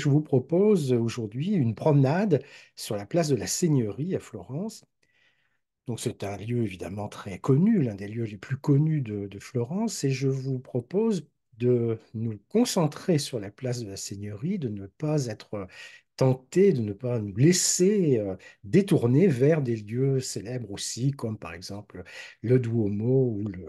je vous propose aujourd'hui une promenade sur la place de la Seigneurie à Florence. Donc c'est un lieu évidemment très connu, l'un des lieux les plus connus de, Florence, et je vous propose de nous concentrer sur la place de la Seigneurie, de ne pas être tenté, de ne pas nous laisser euh, détourner vers des lieux célèbres aussi, comme par exemple le Duomo ou le,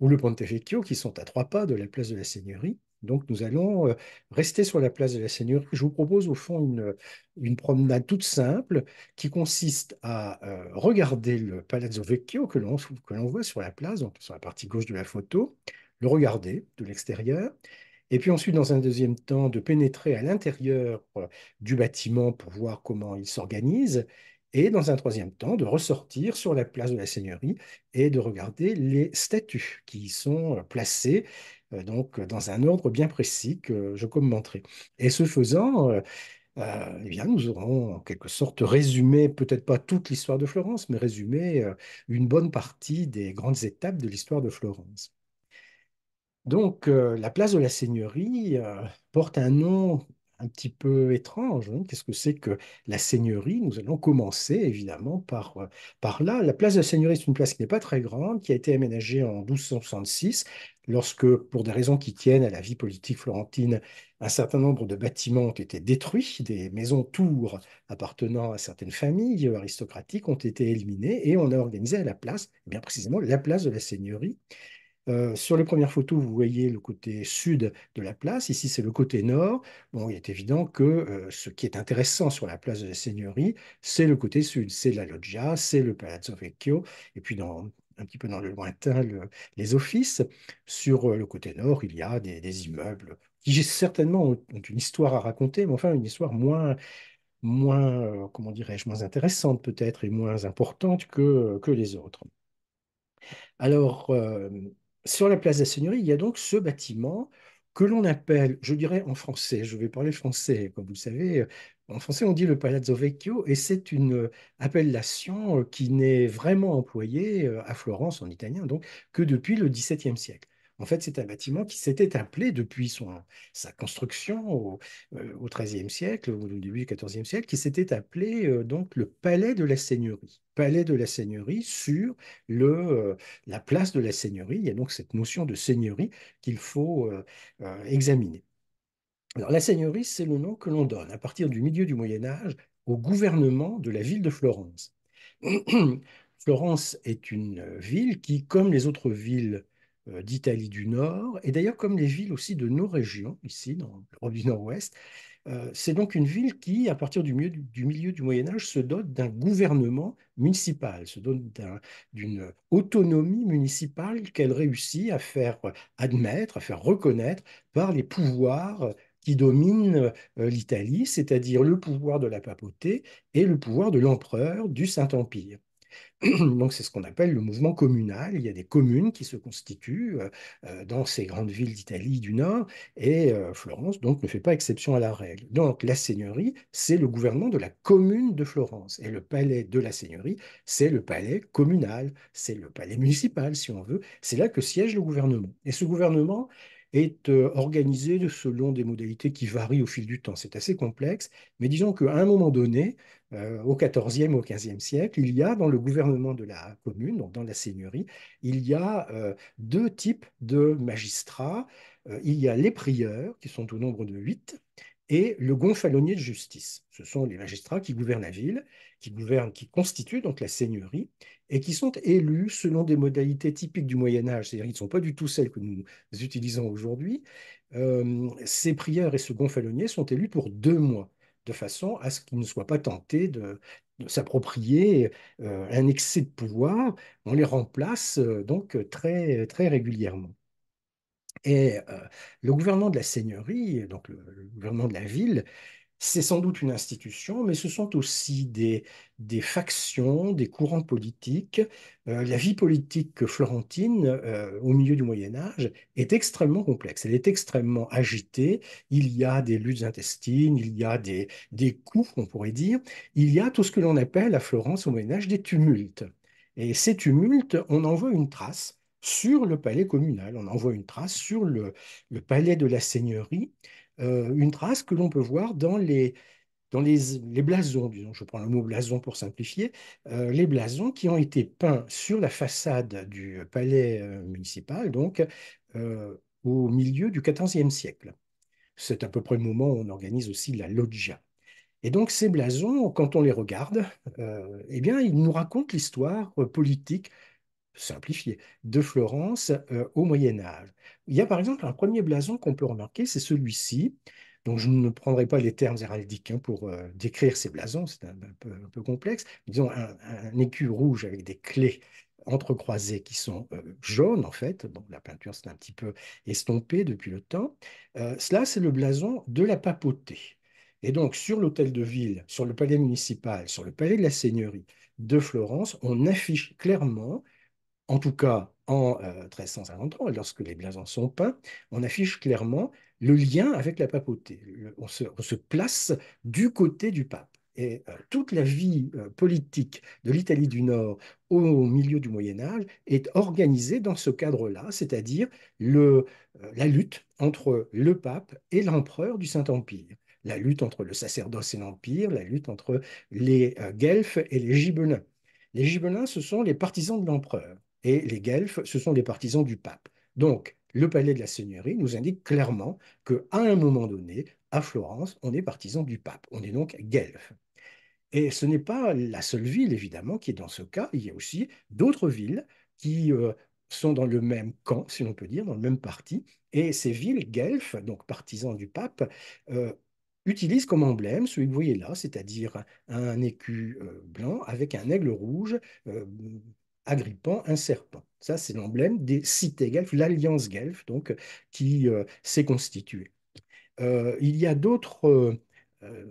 ou le Ponte Vecchio, qui sont à trois pas de la place de la Seigneurie. Donc nous allons euh, rester sur la place de la Seigneurie. Je vous propose au fond une, promenade toute simple qui consiste à euh, regarder le Palazzo Vecchio que l'on voit sur la place, donc sur la partie gauche de la photo, le regarder de l'extérieur, et puis ensuite, dans un deuxième temps, de pénétrer à l'intérieur euh, du bâtiment pour voir comment il s'organise, et dans un troisième temps, de ressortir sur la place de la Seigneurie et de regarder les statues qui y sont placées euh, donc euh, dans un ordre bien précis que je commenterai. Et ce faisant, euh, eh bien, nous aurons en quelque sorte résumé, peut-être pas toute l'histoire de Florence, mais résumé une bonne partie des grandes étapes de l'histoire de Florence. Donc, la place de la Seigneurie porte un nom un petit peu étrange. Hein. Qu'est-ce que c'est que la Seigneurie Nous allons commencer évidemment par, euh, par là. La place de la Seigneurie, c'est une place qui n'est pas très grande, qui a été aménagée en 1266, lorsque, pour des raisons qui tiennent à la vie politique florentine, un certain nombre de bâtiments ont été détruits, des maisons-tours appartenant à certaines familles aristocratiques ont été éliminées, et on a organisé à la place, eh bien précisément, la place de la Seigneurie. Euh, sur les premières photos, vous voyez le côté sud de la place. Ici, c'est le côté nord. Bon, il est évident que euh, ce qui est intéressant sur la place de la Seigneurie, c'est le côté sud. C'est la loggia, c'est le Palazzo Vecchio, et puis dans, un petit peu dans le lointain, les offices. Sur euh, le côté nord, il y a des, immeubles qui certainement ont une histoire à raconter, mais enfin une histoire moins, moins, comment dirais-je, moins intéressante peut-être et moins importante que, que les autres. Alors, sur la place de la Seigneurie, il y a donc ce bâtiment que l'on appelle, je dirais en français, je vais parler français, comme vous le savez, euh, en français on dit le Palazzo Vecchio, et c'est une euh, appellation euh, qui n'est vraiment employée à Florence en italien, donc que depuis le XVIIe siècle. En fait, c'est un bâtiment qui s'était appelé depuis sa construction au, XIIIe euh, siècle, au début du XIVe siècle, qui s'était appelé euh, donc le palais de la seigneurie. Palais de la seigneurie sur le, euh, la place de la seigneurie. Il y a donc cette notion de seigneurie qu'il faut examiner. Alors, la seigneurie, c'est le nom que l'on donne à partir du milieu du Moyen Âge au gouvernement de la ville de Florence. Florence est une ville qui, comme les autres villes euh, d'Italie du Nord, et d'ailleurs comme les villes aussi de nos régions, ici dans l'Europe du Nord-Ouest. Euh, c'est donc une ville qui, à partir du milieu du, Moyen Âge, se dote d'un gouvernement municipal, se dote d'une autonomie municipale qu'elle réussit à faire euh, admettre, à faire reconnaître par les pouvoirs qui dominent l'Italie, c'est-à-dire le pouvoir de la papauté et le pouvoir de l'empereur du Saint-Empire. Donc c'est ce qu'on appelle le mouvement communal. Il y a des communes qui se constituent euh, euh, dans ces grandes villes d'Italie du Nord et euh, Florence donc ne fait pas exception à la règle. Donc la seigneurie, c'est le gouvernement de la commune de Florence et le palais de la seigneurie, c'est le palais communal, c'est le palais municipal si on veut. C'est là que siège le gouvernement. Et ce gouvernement, est euh, organisée selon des modalités qui varient au fil du temps. C'est assez complexe, mais disons qu'à un moment donné, euh, au XIVe, au XVe siècle, il y a dans le gouvernement de la commune, donc dans la seigneurie, il y a euh, deux types de magistrats. il y a les prieurs, qui sont au nombre de huit, et le gonfalonier de justice. Ce sont les magistrats qui gouvernent la ville, qui gouvernent, qui constituent donc la seigneurie, et qui sont élus selon des modalités typiques du Moyen Âge, c'est-à-dire ne sont pas du tout celles que nous utilisons aujourd'hui. Euh, ces prieurs et ce gonfalonier sont élus pour deux mois, de façon à ce qu'ils ne soient pas tentés de, s'approprier euh, un excès de pouvoir. On les remplace euh, donc très, très régulièrement. Et euh, le gouvernement de la seigneurie, donc le, gouvernement de la ville, c'est sans doute une institution, mais ce sont aussi des, factions, des courants politiques. Euh, la vie politique florentine euh, au milieu du Moyen Âge est extrêmement complexe, elle est extrêmement agitée. Il y a des luttes intestines, il y a des, des coups, on pourrait dire, il y a tout ce que l'on appelle à Florence au Moyen Âge des tumultes. Et ces tumultes, on en voit une trace sur le palais communal. On en voit une trace sur le, palais de la seigneurie, euh, une trace que l'on peut voir dans les, dans les, blasons, disons, je prends le mot blason pour simplifier, euh, les blasons qui ont été peints sur la façade du palais euh, municipal, donc au milieu du XIVe siècle. C'est à peu près le moment où on organise aussi la loggia. Et donc ces blasons, quand on les regarde, eh bien, ils nous racontent l'histoire politique simplifié, de Florence euh, au Moyen Âge. Il y a par exemple un premier blason qu'on peut remarquer, c'est celui-ci. Donc je ne prendrai pas les termes héraldiques hein, pour euh, décrire ces blasons, c'est un, peu, complexe. Disons un, écu rouge avec des clés entrecroisées qui sont euh, jaunes en fait. donc la peinture s'est un petit peu estompée depuis le temps. cela, c'est le blason de la papauté. Et donc, sur l'hôtel de ville, sur le palais municipal, sur le palais de la seigneurie de Florence, on affiche clairement en tout cas en euh, 1353, lorsque les blasons sont peints, on affiche clairement le lien avec la papauté. on, se, place du côté du pape. Et euh, toute la vie euh, politique de l'Italie du Nord au, milieu du Moyen Âge est organisée dans ce cadre-là, c'est-à-dire euh, la lutte entre le pape et l'empereur du Saint-Empire la lutte entre le sacerdoce et l'Empire, la lutte entre les Guelfes et les Gibelins. Les Gibelins, ce sont les partisans de l'empereur et les Guelfes, ce sont des partisans du pape. Donc, le palais de la Seigneurie nous indique clairement que, à un moment donné, à Florence, on est partisan du pape. On est donc guelfe. Et ce n'est pas la seule ville, évidemment, qui est dans ce cas. Il y a aussi d'autres villes qui euh, sont dans le même camp, si l'on peut dire, dans le même parti. Et ces villes guelfes, donc partisans du pape, euh, utilisent comme emblème celui que vous voyez là, c'est-à-dire un, écu euh, blanc avec un aigle rouge agrippant un serpent. Ça, c'est l'emblème des cités guelfes, l'alliance guelfe, donc, euh, qui euh, s'est constituée. Euh, il y a d'autres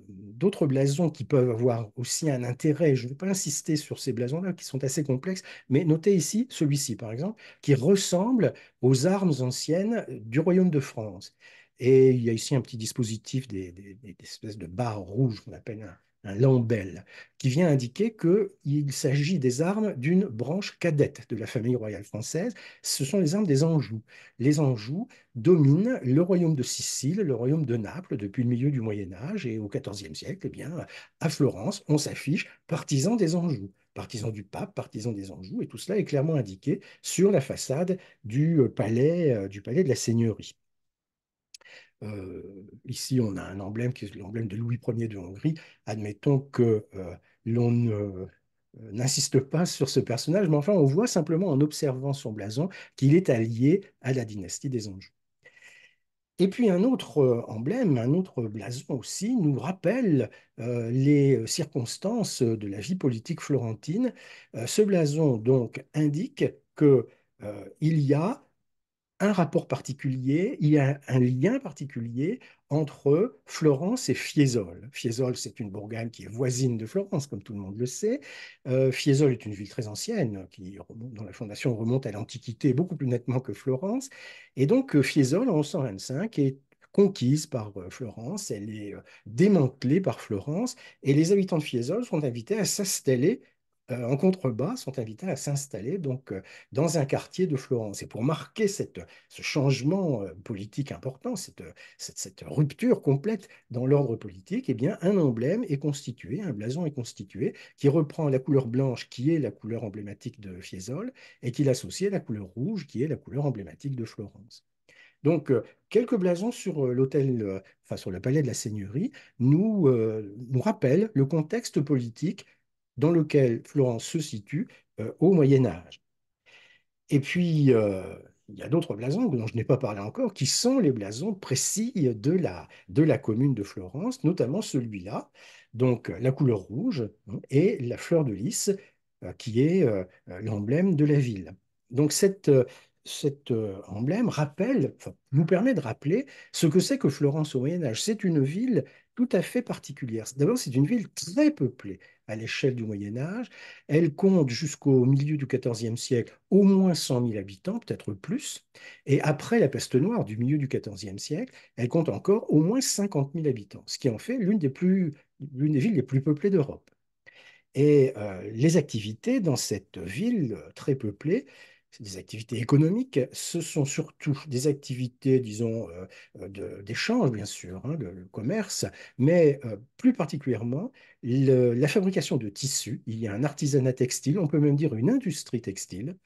d'autres blasons qui peuvent avoir aussi un intérêt. Je ne vais pas insister sur ces blasons-là qui sont assez complexes, mais notez ici celui-ci, par exemple, qui ressemble aux armes anciennes du royaume de France. Et il y a ici un petit dispositif des, espèces de barres rouges qu'on appelle un, un hein, lambel, qui vient indiquer qu'il s'agit des armes d'une branche cadette de la famille royale française. Ce sont les armes des Anjou. Les Anjou dominent le royaume de Sicile, le royaume de Naples depuis le milieu du Moyen Âge et au XIVe siècle. Eh bien, à Florence, on s'affiche partisan des Anjou, partisans du pape, partisan des Anjou, et tout cela est clairement indiqué sur la façade du euh, euh, palais de la seigneurie. Euh, ici, on a un emblème qui est l'emblème de Louis Ier de Hongrie. Admettons que euh, l'on euh, n'insiste pas sur ce personnage, mais enfin, on voit simplement en observant son blason qu'il est allié à la dynastie des Anjou. Et puis un autre emblème, un autre blason aussi, nous rappelle les circonstances de la vie politique florentine. ce blason donc indique qu'il euh, y a un rapport particulier, il y a un lien particulier entre Florence et Fiesole. Fiesole, c'est une bourgade qui est voisine de Florence, comme tout le monde le sait. Euh, Fiesole est une ville très ancienne, qui, dont la fondation remonte à l'Antiquité beaucoup plus nettement que Florence. Et donc, euh, Fiesole, en 1125, est conquise par euh, Florence, elle est démantelée par Florence, et les habitants de Fiesole sont invités à s'installer euh, en contrebas, sont invités à s'installer donc euh, dans un quartier de Florence. Et pour marquer ce changement euh, politique important, cette, rupture complète dans l'ordre politique, eh bien, un emblème est constitué, un blason est constitué, qui reprend la couleur blanche, qui est la couleur emblématique de Fiesole, et qui l'associe à la couleur rouge, qui est la couleur emblématique de Florence. Donc, quelques blasons sur l'hôtel, enfin sur le palais de la Seigneurie, nous rappellent le contexte politique dans lequel Florence se situe euh, au Moyen Âge. Et puis, euh, il y a d'autres blasons dont je n'ai pas parlé encore, qui sont les blasons précis de la, de la commune de Florence, notamment celui-là, donc la couleur rouge hein, et la fleur de lys, euh, qui est l'emblème de la ville. Donc cette, cet euh, emblème rappelle, nous permet de rappeler ce que c'est que Florence au Moyen Âge. C'est une ville tout à fait particulière. D'abord, c'est une ville très peuplée à l'échelle du Moyen Âge. Elle compte jusqu'au milieu du XIVe siècle au moins 100 000 habitants, peut-être plus. Et après la peste noire du milieu du XIVe siècle, elle compte encore au moins 50 000 habitants, ce qui en fait l'une des, l'une des villes les plus peuplées d'Europe. Et euh, les activités dans cette ville euh, très peuplée des activités économiques, ce sont surtout des activités, disons, euh, euh, d'échange, bien sûr, de hein, le, commerce, mais euh, plus particulièrement la fabrication de tissus. Il y a un artisanat textile, on peut même dire une industrie textile,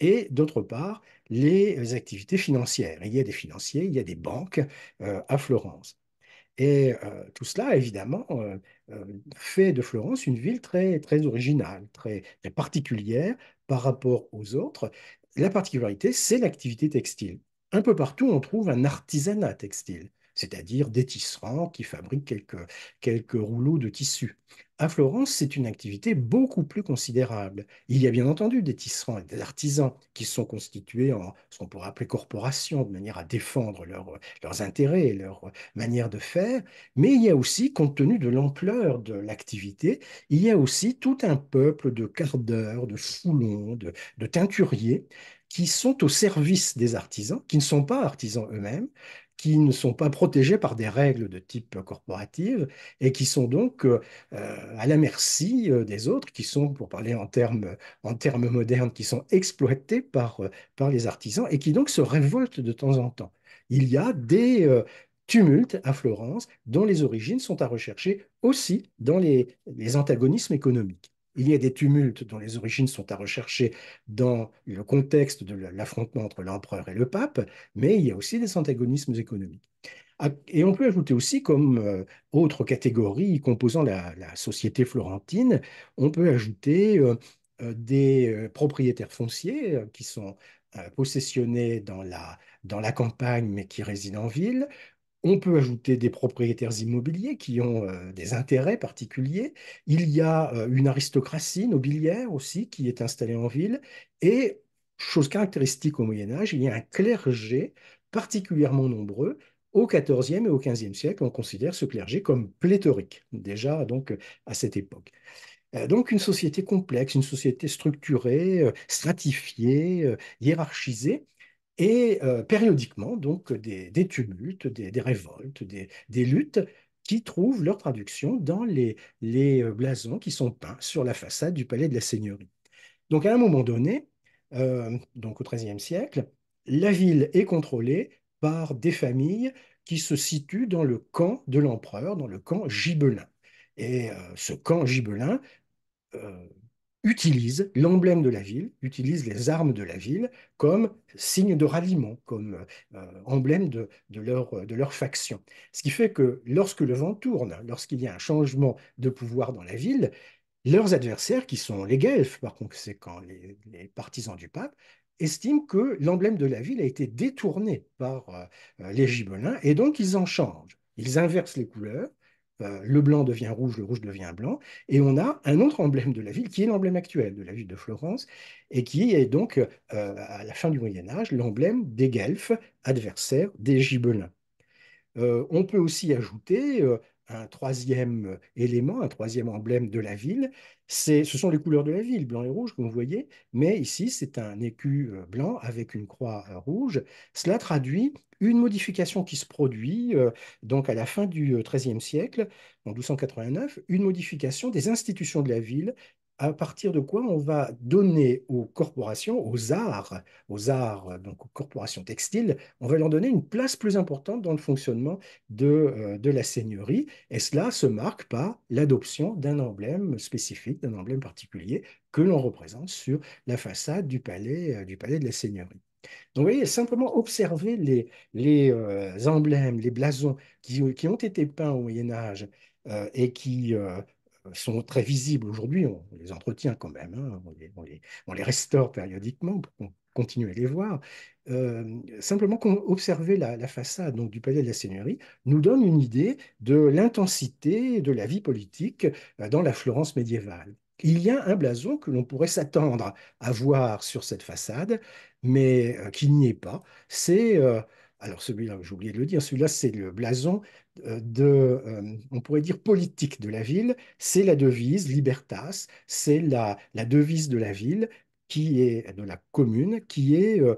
et d'autre part, les activités financières. Il y a des financiers, il y a des banques à Florence. Et tout cela, évidemment, fait de Florence une ville très, très originale, très, très particulière par rapport aux autres la particularité, c'est l'activité textile. Un peu partout, on trouve un artisanat textile c'est-à-dire des tisserands qui fabriquent quelques, quelques rouleaux de tissu. À Florence, c'est une activité beaucoup plus considérable. Il y a bien entendu des tisserands et des artisans qui sont constitués en ce qu'on pourrait appeler corporations, de manière à défendre leurs intérêts et leur manière de faire, mais il y a aussi, compte tenu de l'ampleur de l'activité, il y a aussi tout un peuple de cardeurs, de foulons, de teinturiers qui sont au service des artisans, qui ne sont pas artisans eux-mêmes, qui ne sont pas protégés par des règles de type corporative et qui sont donc euh, à la merci euh, des autres, qui sont, pour parler en termes, en termes modernes, qui sont exploités par, euh, par les artisans et qui donc se révoltent de temps en temps. Il y a des, tumultes à Florence, dont les origines sont à rechercher aussi dans les antagonismes économiques. Il y a des tumultes dont les origines sont à rechercher dans le contexte de l'affrontement entre l'empereur et le pape, mais il y a aussi des antagonismes économiques. Ah, et on peut ajouter aussi, comme euh, autre catégorie composant la, société florentine, on peut ajouter euh, euh, des propriétaires fonciers qui sont possessionnés dans la, dans la campagne mais qui résident en ville, on peut ajouter des propriétaires immobiliers qui ont euh, des intérêts particuliers. Il y a euh, une aristocratie nobiliaire aussi qui est installée en ville. Et, chose caractéristique au Moyen Âge, il y a un clergé particulièrement nombreux. Au XIVe et au XVe siècle, on considère ce clergé comme pléthorique, déjà donc à cette époque. Euh, donc une société complexe, une société structurée, stratifiée, hiérarchisée, et euh, périodiquement donc des, tumultes, des, révoltes, des, luttes qui trouvent leur traduction dans les, euh, blasons qui sont peints sur la façade du palais de la Seigneurie. Donc à un moment donné, euh, donc au XIIIe siècle, la ville est contrôlée par des familles qui se situent dans le camp de l'empereur, dans le camp gibelin. Et ce camp gibelin utilisent l'emblème de la ville, utilisent les armes de la ville comme signe de ralliement, comme euh, emblème de, leur, faction. Ce qui fait que lorsque le vent tourne, lorsqu'il y a un changement de pouvoir dans la ville, leurs adversaires, qui sont les Guelfes par conséquent, les, partisans du pape, estiment que l'emblème de la ville a été détourné par euh, les Gibelins et donc ils en changent. Ils inversent les couleurs, euh, le blanc devient rouge, le rouge devient blanc, et on a un autre emblème de la ville qui est l'emblème actuel de la ville de Florence, et qui est donc, euh, à la fin du Moyen Âge, l'emblème des Guelfes, adversaires des Gibelins. Euh, on peut aussi ajouter un troisième euh, élément, un troisième emblème de la ville. Ce sont les couleurs de la ville, blanc et rouge, comme vous voyez, mais ici, c'est un écu euh, blanc avec une croix euh, rouge. Cela traduit une modification qui se produit, donc à la fin du XIIIe siècle, en 1289, une modification des institutions de la ville à partir de quoi on va donner aux corporations, aux arts, aux arts, euh, donc aux corporations textiles, on va leur donner une place plus importante dans le fonctionnement euh, de, la seigneurie. Et cela se marque par l'adoption d'un emblème spécifique, d'un emblème particulier que l'on représente sur la façade du palais, euh, du palais de la seigneurie. Donc, vous voyez, simplement observer les, emblèmes, les blasons qui, ont été peints au Moyen Âge et qui euh, sont très visibles aujourd'hui, on les entretient quand même, hein. on, les, restaure périodiquement pour qu'on continue à les voir. Euh, simplement qu'observer la, la, façade donc, du palais de la Seigneurie nous donne une idée de l'intensité de la vie politique euh, dans la Florence médiévale. Il y a un blason que l'on pourrait s'attendre à voir sur cette façade, mais qui n'y est pas. C'est alors celui-là, j'ai oublié de le dire, celui-là, c'est le blason euh, de, euh, on pourrait dire, politique de la ville. C'est la devise Libertas, c'est la, devise de la ville qui est de la commune, qui est euh,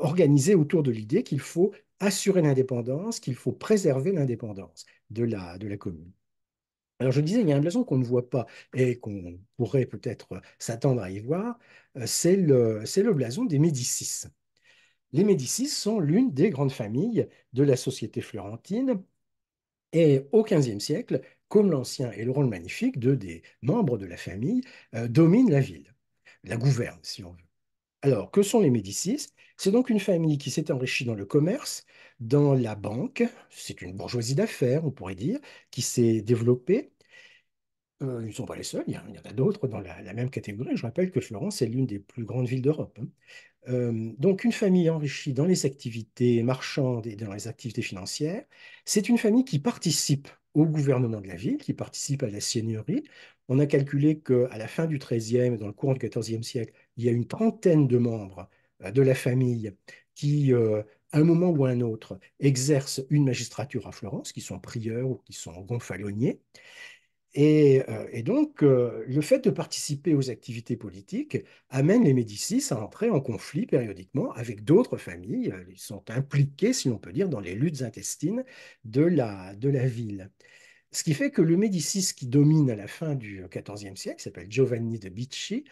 organisée autour de l'idée qu'il faut assurer l'indépendance, qu'il faut préserver l'indépendance de la, de la commune. Alors je disais, il y a un blason qu'on ne voit pas et qu'on pourrait peut-être s'attendre à y voir, c'est le, le blason des Médicis. Les Médicis sont l'une des grandes familles de la société florentine et au XVe siècle, comme l'Ancien et le Rôle Magnifique, deux des membres de la famille euh, dominent la ville, la gouvernent si on veut. Alors, que sont les Médicis C'est donc une famille qui s'est enrichie dans le commerce, dans la banque, c'est une bourgeoisie d'affaires, on pourrait dire, qui s'est développée euh, ils ne sont pas les seuls, il y, en a, d'autres dans la, même catégorie. Je rappelle que Florence est l'une des plus grandes villes d'Europe. Hein. Euh, donc une famille enrichie dans les activités marchandes et dans les activités financières, c'est une famille qui participe au gouvernement de la ville, qui participe à la seigneurie. On a calculé qu'à la fin du XIIIe et dans le courant du XIVe siècle, il y a une trentaine de membres euh, de la famille qui, à un moment ou à un autre, exercent une magistrature à Florence, qui sont prieurs ou qui sont gonfaloniers. Euh, et, donc, euh, le fait de participer aux activités politiques amène les Médicis à entrer en conflit périodiquement avec d'autres familles. Ils sont impliqués, si l'on peut dire, dans les luttes intestines de la, de la ville. Ce qui fait que le Médicis qui domine à la fin du XIVe siècle, s'appelle Giovanni de Bicci,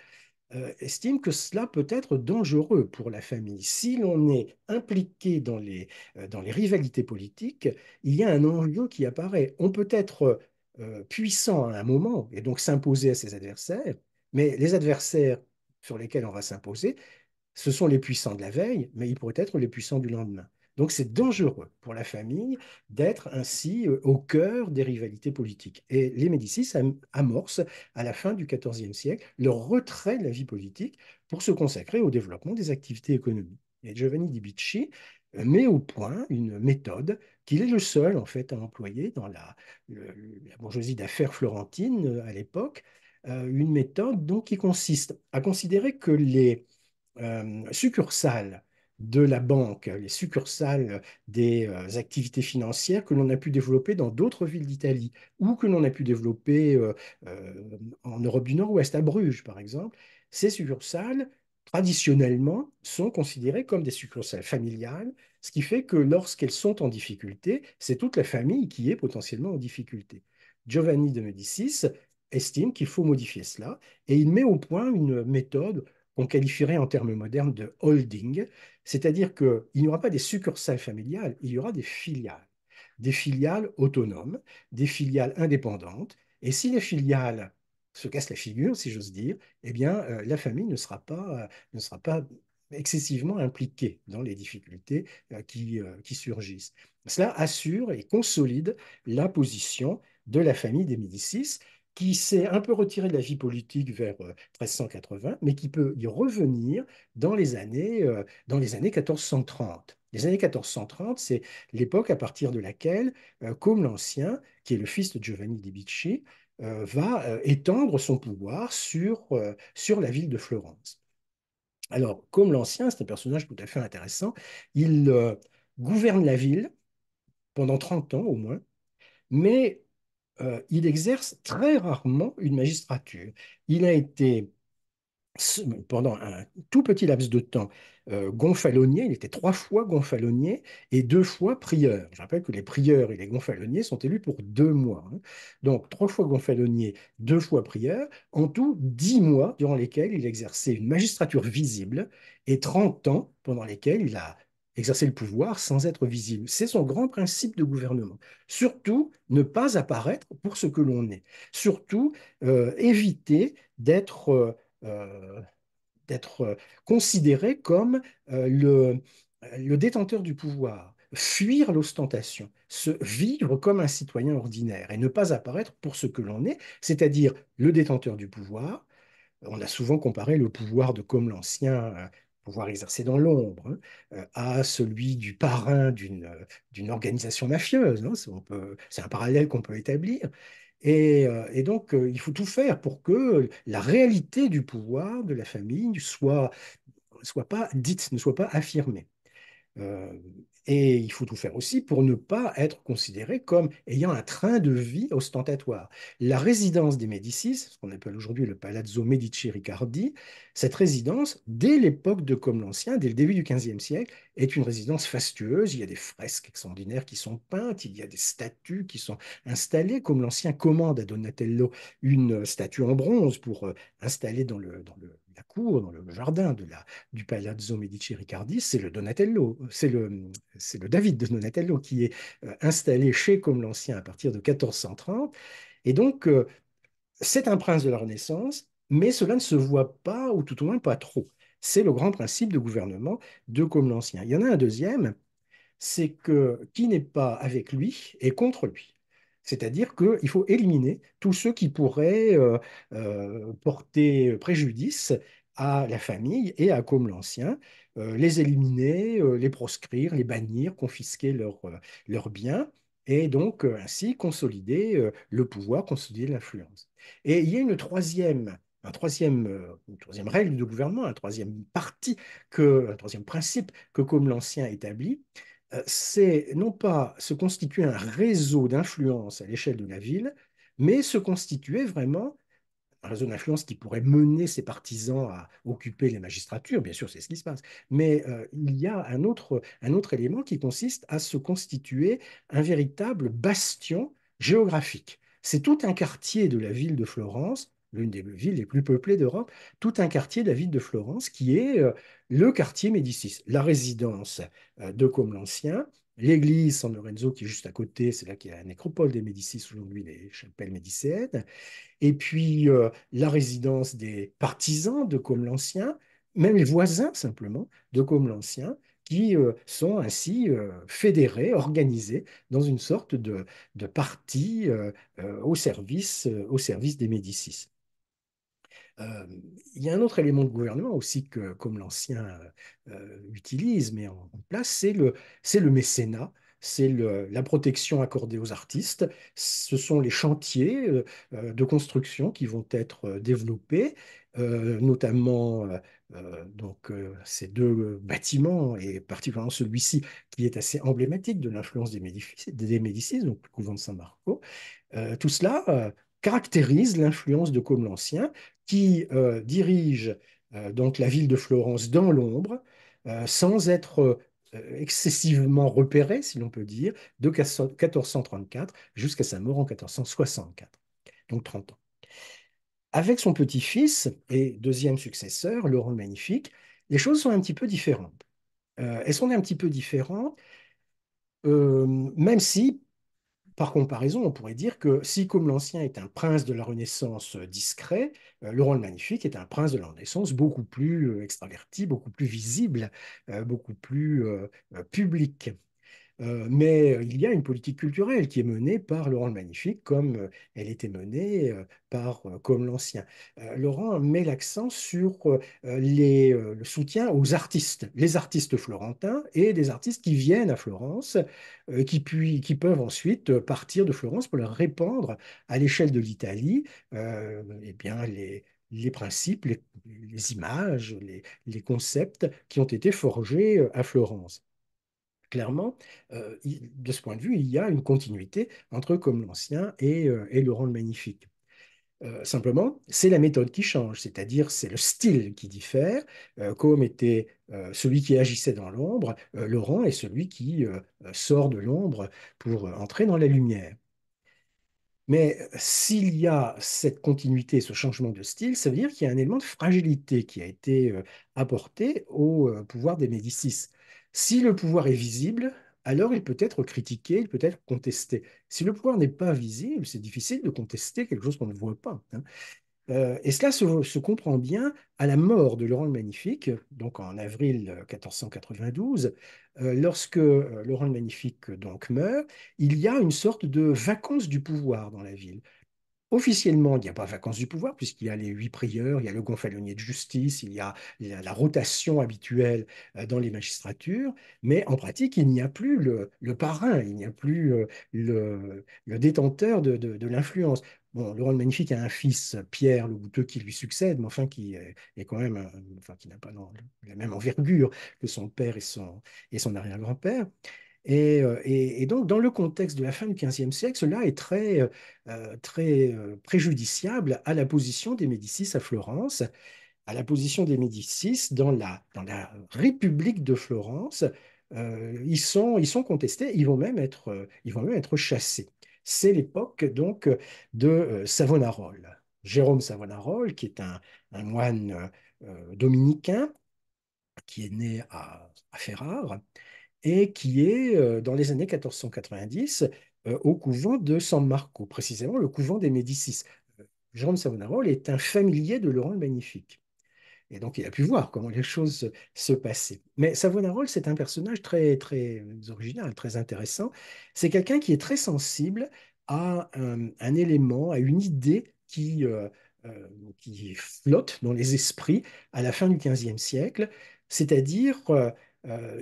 euh, estime que cela peut être dangereux pour la famille. Si l'on est impliqué dans les, dans les rivalités politiques, il y a un enjeu qui apparaît. On peut être euh, puissant à un moment et donc s'imposer à ses adversaires, mais les adversaires sur lesquels on va s'imposer, ce sont les puissants de la veille, mais ils pourraient être les puissants du lendemain. Donc c'est dangereux pour la famille d'être ainsi euh, au cœur des rivalités politiques. Et les Médicis amorcent à la fin du XIVe siècle leur retrait de la vie politique pour se consacrer au développement des activités économiques. Et Giovanni di Bicci euh, met au point une méthode qu'il est le seul, en fait, à employer dans la, bourgeoisie d'affaires florentine euh, à l'époque, euh, une méthode donc, qui consiste à considérer que les euh, succursales de la banque, les succursales des activités financières que l'on a pu développer dans d'autres villes d'Italie ou que l'on a pu développer en Europe du Nord-Ouest, à Bruges par exemple, ces succursales traditionnellement, sont considérées comme des succursales familiales, ce qui fait que lorsqu'elles sont en difficulté, c'est toute la famille qui est potentiellement en difficulté. Giovanni de Médicis estime qu'il faut modifier cela et il met au point une méthode qu'on qualifierait en termes modernes de holding, c'est-à-dire qu'il n'y aura pas des succursales familiales, il y aura des filiales, des filiales autonomes, des filiales indépendantes. Et si les filiales se casse la figure, si j'ose dire, eh bien, euh, la famille euh, ne sera pas, excessivement impliquée dans les difficultés euh, qui, surgissent. Cela assure et consolide la position de la famille des Médicis, qui s'est un peu retirée de la vie politique vers 1380, mais qui peut y revenir dans les années, dans les années 1430. Les années 1430, c'est l'époque à partir de laquelle comme l'Ancien, qui est le fils de Giovanni de Bicci, euh, va euh, étendre son pouvoir sur, euh, sur la ville de Florence. Alors, comme l'ancien, c'est un personnage tout à fait intéressant, il gouverne la ville pendant 30 ans au moins, mais il exerce très rarement une magistrature. Il a été pendant un tout petit laps de temps euh, gonfalonier, il était trois fois gonfalonier et deux fois prieur. Je rappelle que les prieurs et les gonfaloniers sont élus pour deux mois. Hein. Donc trois fois gonfalonier, deux fois prieur, en tout dix mois durant lesquels il exerçait une magistrature visible et trente ans pendant lesquels il a exercé le pouvoir sans être visible. C'est son grand principe de gouvernement. Surtout, ne pas apparaître pour ce que l'on est. Surtout, euh, éviter d'être euh, euh, d'être euh, considéré comme euh, le, détenteur du pouvoir fuir l'ostentation, se vivre comme un citoyen ordinaire et ne pas apparaître pour ce que l'on est, c'est-à-dire le détenteur du pouvoir. On a souvent comparé le pouvoir de comme l'ancien pouvoir exercé dans l'ombre hein, à celui du parrain d'une organisation mafieuse. Hein. C'est un parallèle qu'on peut établir. Euh, et, donc, euh, il faut tout faire pour que la réalité du pouvoir de la famille ne soit pas dite, ne soit pas affirmée. Euh, et il faut tout faire aussi pour ne pas être considéré comme ayant un train de vie ostentatoire. La résidence des Médicis, ce qu'on appelle aujourd'hui le Palazzo Medici Riccardi, cette résidence, dès l'époque de Comme l'Ancien, dès le début du XVe siècle, est une résidence fastueuse. Il y a des fresques extraordinaires qui sont peintes, il y a des statues qui sont installées. Comme l'Ancien commande à Donatello une statue en bronze pour euh, installer dans, la cour, dans le jardin du Palazzo Medici Riccardi. C'est le Donatello, c'est le, le David de Donatello qui est euh, installé chez Comme l'Ancien à partir de 1430. Et donc, euh, c'est un prince de la Renaissance mais cela ne se voit pas, ou tout au moins pas trop. C'est le grand principe de gouvernement de Comme l'Ancien. Il y en a un deuxième, c'est que qui n'est pas avec lui est contre lui. C'est-à-dire qu'il faut éliminer tous ceux qui pourraient euh, euh, porter préjudice à la famille et à Comme l'Ancien, euh, les éliminer, les proscrire, les bannir, confisquer leurs biens et donc ainsi consolider le pouvoir, consolider l'influence. Et il y a une troisième troisième, euh, une troisième règle de gouvernement, un troisième parti, que, un troisième principe que comme l'ancien établit, euh, c'est non pas se constituer un réseau d'influence à l'échelle de la ville, mais se constituer vraiment un réseau d'influence qui pourrait mener ses partisans à occuper les magistratures, bien sûr, c'est ce qui se passe. Mais euh, il y a un autre, un autre élément qui consiste à se constituer un véritable bastion géographique. C'est tout un quartier de la ville de Florence l'une des villes les plus peuplées d'Europe, tout un quartier de la ville de Florence qui est euh, le quartier Médicis, la résidence euh, de Comme l'Ancien, l'église San Lorenzo qui est juste à côté, c'est là qu'il y a la nécropole des Médicis, aujourd'hui les chapelles médicéennes, et puis euh, la résidence des partisans de Comme l'Ancien, même les voisins simplement de Comme l'Ancien, qui sont ainsi fédérés, organisés dans une sorte de, parti au, service, au service des Médicis. Euh, il y a un autre élément de gouvernement aussi que, comme l'ancien euh, euh, utilise, mais en, place, c'est le, le mécénat c'est la protection accordée aux artistes, ce sont les chantiers de construction qui vont être développés, notamment donc, ces deux bâtiments, et particulièrement celui-ci qui est assez emblématique de l'influence des, Médicis, des donc le couvent de Saint-Marco. tout cela caractérise l'influence de Côme l'Ancien, qui euh, dirige euh, donc la ville de Florence dans l'ombre, euh, sans être excessivement repéré, si l'on peut dire, de 1434 jusqu'à sa mort en 1464, donc 30 ans. Avec son petit-fils et deuxième successeur, Laurent le Magnifique, les choses sont un petit peu différentes. elles sont un petit peu différentes, même si par comparaison, on pourrait dire que si comme l'Ancien est un prince de la Renaissance euh, discret, Laurent euh, le Magnifique est un prince de la Renaissance beaucoup plus euh, extraverti, beaucoup plus visible, beaucoup plus public. Euh, mais euh, il y a une politique culturelle qui est menée par Laurent le Magnifique, comme euh, elle était menée par Comme l'Ancien. Laurent met l'accent sur le soutien aux artistes, les artistes florentins et des artistes qui viennent à Florence, qui, qui peuvent ensuite partir de Florence pour leur répandre à l'échelle de l'Italie et eh bien les, les principes, les, images, les, concepts qui ont été forgés à Florence clairement, euh, de ce point de vue, il y a une continuité entre Comme l'Ancien et, Laurent euh, le Magnifique. Euh, simplement, c'est la méthode qui change, c'est-à-dire c'est le style qui diffère. Comme était celui qui agissait dans l'ombre, Laurent est celui qui sort de l'ombre pour entrer dans la lumière. Mais euh, s'il y a cette continuité, ce changement de style, ça veut dire qu'il y a un élément de fragilité qui a été euh, apporté au euh, pouvoir des Médicis. Si le pouvoir est visible, alors il peut être critiqué, il peut être contesté. Si le pouvoir n'est pas visible, c'est difficile de contester quelque chose qu'on ne voit pas. Hein. Euh, et cela se, comprend bien à la mort de Laurent le Magnifique, donc en avril 1492, euh, euh, lorsque Laurent le Magnifique donc meurt, il y a une sorte de vacance du pouvoir dans la ville. Officiellement, il n'y a pas vacance du pouvoir, puisqu'il y a les huit prieurs, il y a le gonfalonier de justice, il y a la, rotation habituelle dans les magistratures, mais en pratique, il n'y a plus le, parrain, il n'y a plus le, détenteur de l'influence. Bon, Laurent le Magnifique a un fils, Pierre le Goûteux, qui lui succède, mais enfin qui est, quand même, enfin qui n'a pas la même envergure que son père et son, arrière-grand-père. Euh, et, donc, dans le contexte de la fin du XVe siècle, cela est très, euh, euh, préjudiciable à la position des Médicis à Florence, à la position des Médicis dans la, République de Florence. ils, sont, ils sont contestés, ils vont même être, ils vont même être chassés c'est l'époque donc de euh, Savonarole. Jérôme Savonarole, qui est un, moine euh, dominicain, qui est né à, Ferrare, et qui est, euh, dans les années 1490, au couvent de San Marco, précisément le couvent des Médicis. Jérôme Savonarole est un familier de Laurent le Magnifique. Et donc, il a pu voir comment les choses se, passaient. Mais Savonarole, c'est un personnage très, très original, très intéressant. C'est quelqu'un qui est très sensible à euh, un, élément, à une idée qui, euh, euh, qui, flotte dans les esprits à la fin du XVe siècle, c'est-à-dire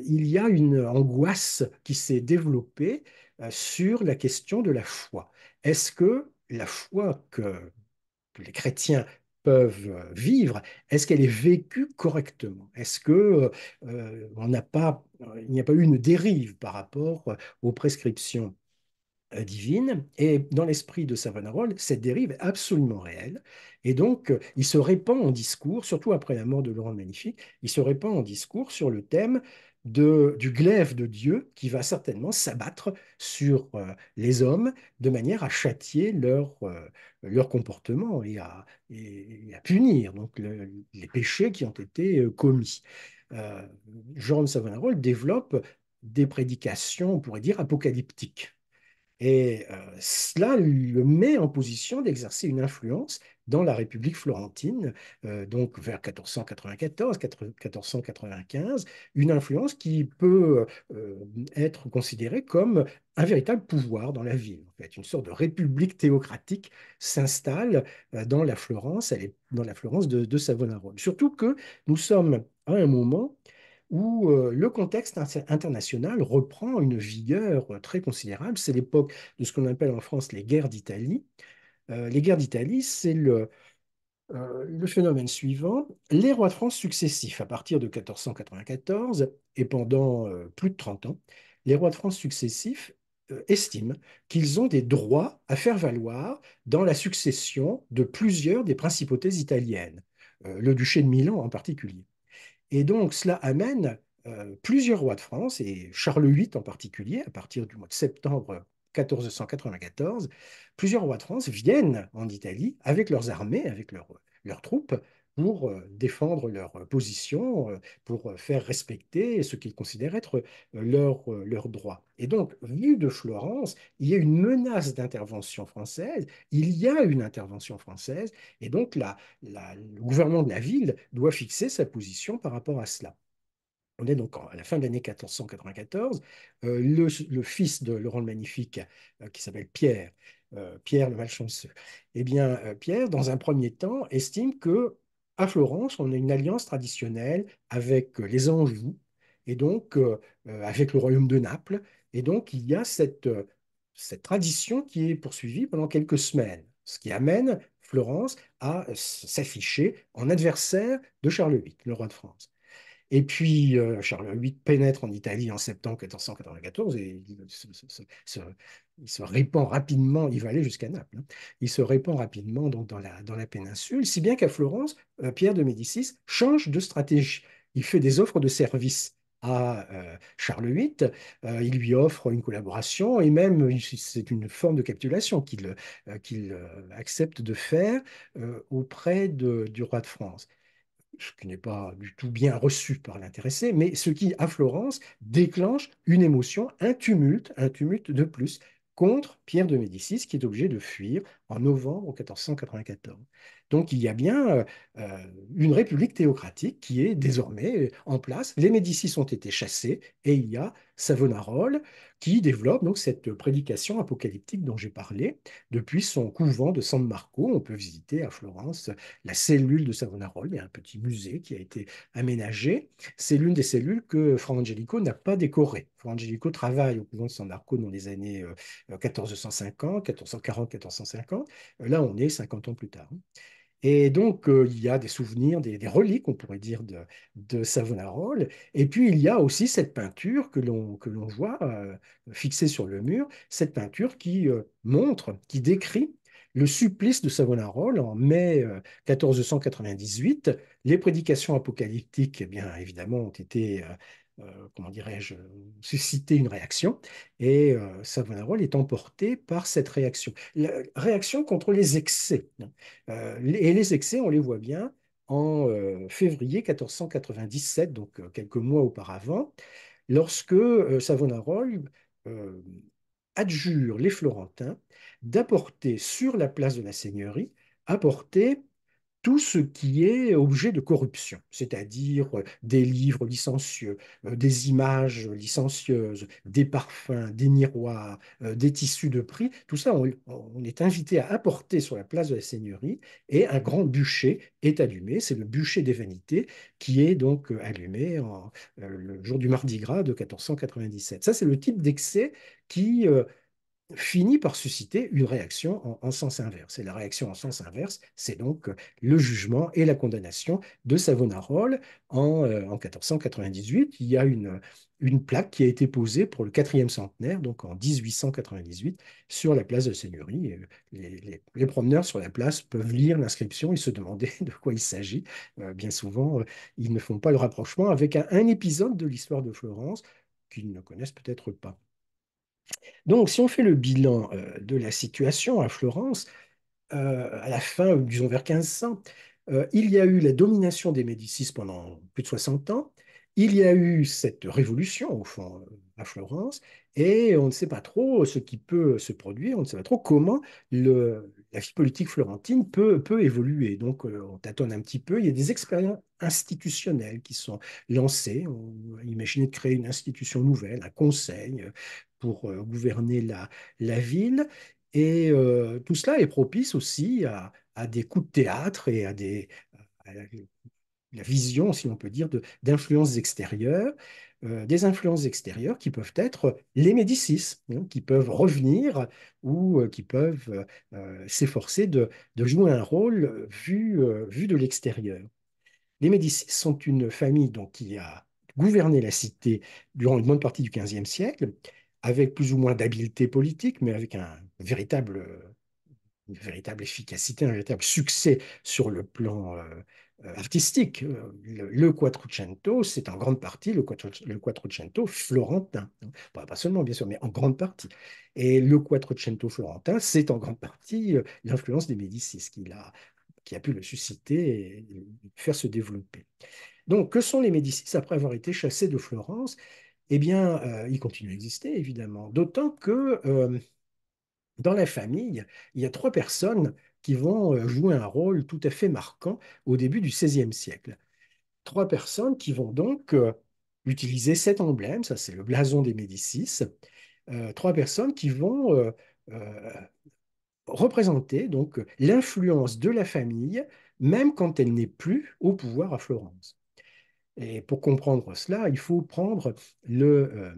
il y a une angoisse qui s'est développée sur la question de la foi. Est-ce que la foi que les chrétiens peuvent euh, vivre, est-ce qu'elle est vécue correctement Est-ce que euh, on n'a pas, il n'y a pas eu une dérive par rapport euh, aux prescriptions divines Et dans l'esprit de Savonarole, cette dérive est absolument réelle. Et donc, il se répand en discours, surtout après la mort de Laurent le Magnifique, il se répand en discours sur le thème du glaive de Dieu qui va certainement s'abattre sur euh, les hommes de manière à châtier leur, euh, comportement et à, punir donc, les péchés qui ont été euh, commis. de Savonarole développe des prédications, on pourrait dire, apocalyptiques. Et euh, cela le met en position d'exercer une influence dans la République florentine, euh, donc vers 1494, 1495, une influence qui peut euh, être considérée comme un véritable pouvoir dans la ville. En fait, une sorte de république théocratique s'installe dans la Florence, elle dans la Florence de, de Savonarole. Surtout que nous sommes à un moment où euh, le contexte international reprend une vigueur euh, très considérable. C'est l'époque de ce qu'on appelle en France les guerres d'Italie. Euh, les guerres d'Italie, c'est le, phénomène suivant, les rois de France successifs, à partir de 1494 et pendant plus de 30 ans, les rois de France successifs estiment qu'ils ont des droits à faire valoir dans la succession de plusieurs des principautés italiennes, le duché de Milan en particulier. Et donc, cela amène euh, plusieurs rois de France, et Charles VIII en particulier, à partir du mois de septembre 1494, plusieurs rois de France viennent en Italie avec leurs armées, avec leurs troupes, pour défendre leur position, pour faire respecter ce qu'ils considèrent être leurs leur droits. Et donc, vu de Florence, il y a une menace d'intervention française, il y a une intervention française, et donc la, le gouvernement de la ville doit fixer sa position par rapport à cela. On est donc à la fin de l'année 1494. le, fils de Laurent le Magnifique, qui s'appelle Pierre, Pierre le Malchanceux, eh bien, Pierre, dans un premier temps, estime que à Florence, on a une alliance traditionnelle avec euh, les Anjou et donc euh, euh, avec le royaume de Naples. Et donc, il y a cette, cette tradition qui est poursuivie pendant quelques semaines, ce qui amène Florence à s'afficher en adversaire de Charles VIII, le roi de France. Et puis, euh, Charles VIII pénètre en Italie en septembre 1494 et il se, répand rapidement, il va aller jusqu'à Naples, hein. il se répand rapidement dans, la, péninsule, si bien qu'à Florence, euh, Pierre de Médicis change de stratégie. Il fait des offres de services à euh, Charles VIII, il lui offre une collaboration et même c'est une forme de capitulation qu'il accepte de faire auprès du roi de France ce qui n'est pas du tout bien reçu par l'intéressé, mais ce qui, à Florence, déclenche une émotion, un tumulte, un tumulte de plus, contre Pierre de Médicis, qui est obligé de fuir en novembre 1494. Donc il y a bien euh, euh, une république théocratique qui est désormais euh, en place. Les Médicis ont été chassés et il y a Savonarole qui développe donc cette prédication apocalyptique dont j'ai parlé depuis son couvent de San Marco. On peut visiter à Florence la cellule de Savonarole. Il y a un petit musée qui a été aménagé. C'est l'une des cellules que Fra Angelico n'a pas décorée. Fra Angelico travaille au couvent de San Marco dans les années 1450, 1440, 1450. Là, on est 50 ans plus tard. Et donc, euh, il y a des souvenirs, des, reliques, on pourrait dire, de, de, Savonarole. Et puis, il y a aussi cette peinture que l'on voit euh, fixée sur le mur, cette peinture qui euh, montre, qui décrit le supplice de Savonarole en mai 1498. Les prédications apocalyptiques, eh bien évidemment, ont été euh, comment dirais-je, susciter une réaction, et euh, Savonarole est emporté par cette réaction. La réaction contre les excès. Hein. Euh, et les excès, on les voit bien en février 1497, donc quelques mois auparavant, lorsque Savonarole adjure les Florentins d'apporter sur la place de la Seigneurie, apporter tout ce qui est objet de corruption, c'est-à-dire euh, des livres licencieux, euh, des images licencieuses, des parfums, des miroirs, euh, des tissus de prix, tout ça, on, est invité à apporter sur la place de la Seigneurie et un grand bûcher est allumé, c'est le bûcher des vanités qui est donc allumé le jour du Mardi Gras de 1497. Ça, c'est le type d'excès qui finit par susciter une réaction en, sens inverse. Et la réaction en sens inverse, c'est donc euh, le jugement et la condamnation de Savonarole en, 1498. Euh, il y a une, plaque qui a été posée pour le quatrième centenaire, donc en 1898, sur la place de Seigneurie. Euh, les, promeneurs sur la place peuvent lire l'inscription et se demander de quoi il s'agit. bien souvent, ils ne font pas le rapprochement avec un épisode de l'histoire de Florence qu'ils ne connaissent peut-être pas. Donc, si on fait le bilan euh, de la situation à Florence, euh, à la fin, disons vers 1500, euh, il y a eu la domination des Médicis pendant plus de 60 ans, il y a eu cette révolution, au fond, à Florence, et on ne sait pas trop ce qui peut se produire, on ne sait pas trop comment le, la vie politique florentine peut, peut évoluer. Donc euh, on tâtonne un petit peu, il y a des expériences institutionnelles qui sont lancées, on imaginait de créer une institution nouvelle, un conseil euh, pour euh, gouverner la, la ville, et tout cela est propice aussi à, à, des coups de théâtre et à des, la vision, si l'on peut dire, d'influences extérieures, euh, des influences extérieures qui peuvent être les Médicis, hein, qui peuvent revenir ou euh, qui peuvent euh, s'efforcer de, jouer un rôle vu, de l'extérieur. Les Médicis sont une famille donc, qui a gouverné la cité durant une bonne partie du XVe siècle, avec plus ou moins d'habileté politique, mais avec un véritable, une véritable efficacité, un véritable succès sur le plan euh, artistique. Euh, le, Quattrocento, c'est en grande partie le, Quattrocento florentin. Hein. pas seulement, bien sûr, mais en grande partie. Et le Quattrocento florentin, c'est en grande partie euh, l'influence des Médicis qui a, pu le susciter et faire se développer. Donc, que sont les Médicis après avoir été chassés de Florence Eh bien, ils continuent à exister, évidemment. D'autant que dans la famille, il y a trois personnes qui vont euh, jouer un rôle tout à fait marquant au début du XVIe siècle. Trois personnes qui vont donc euh, utiliser cet emblème, ça c'est le blason des Médicis, euh, trois personnes qui vont représenter donc l'influence de la famille, même quand elle n'est plus au pouvoir à Florence. Et pour comprendre cela, il faut prendre le,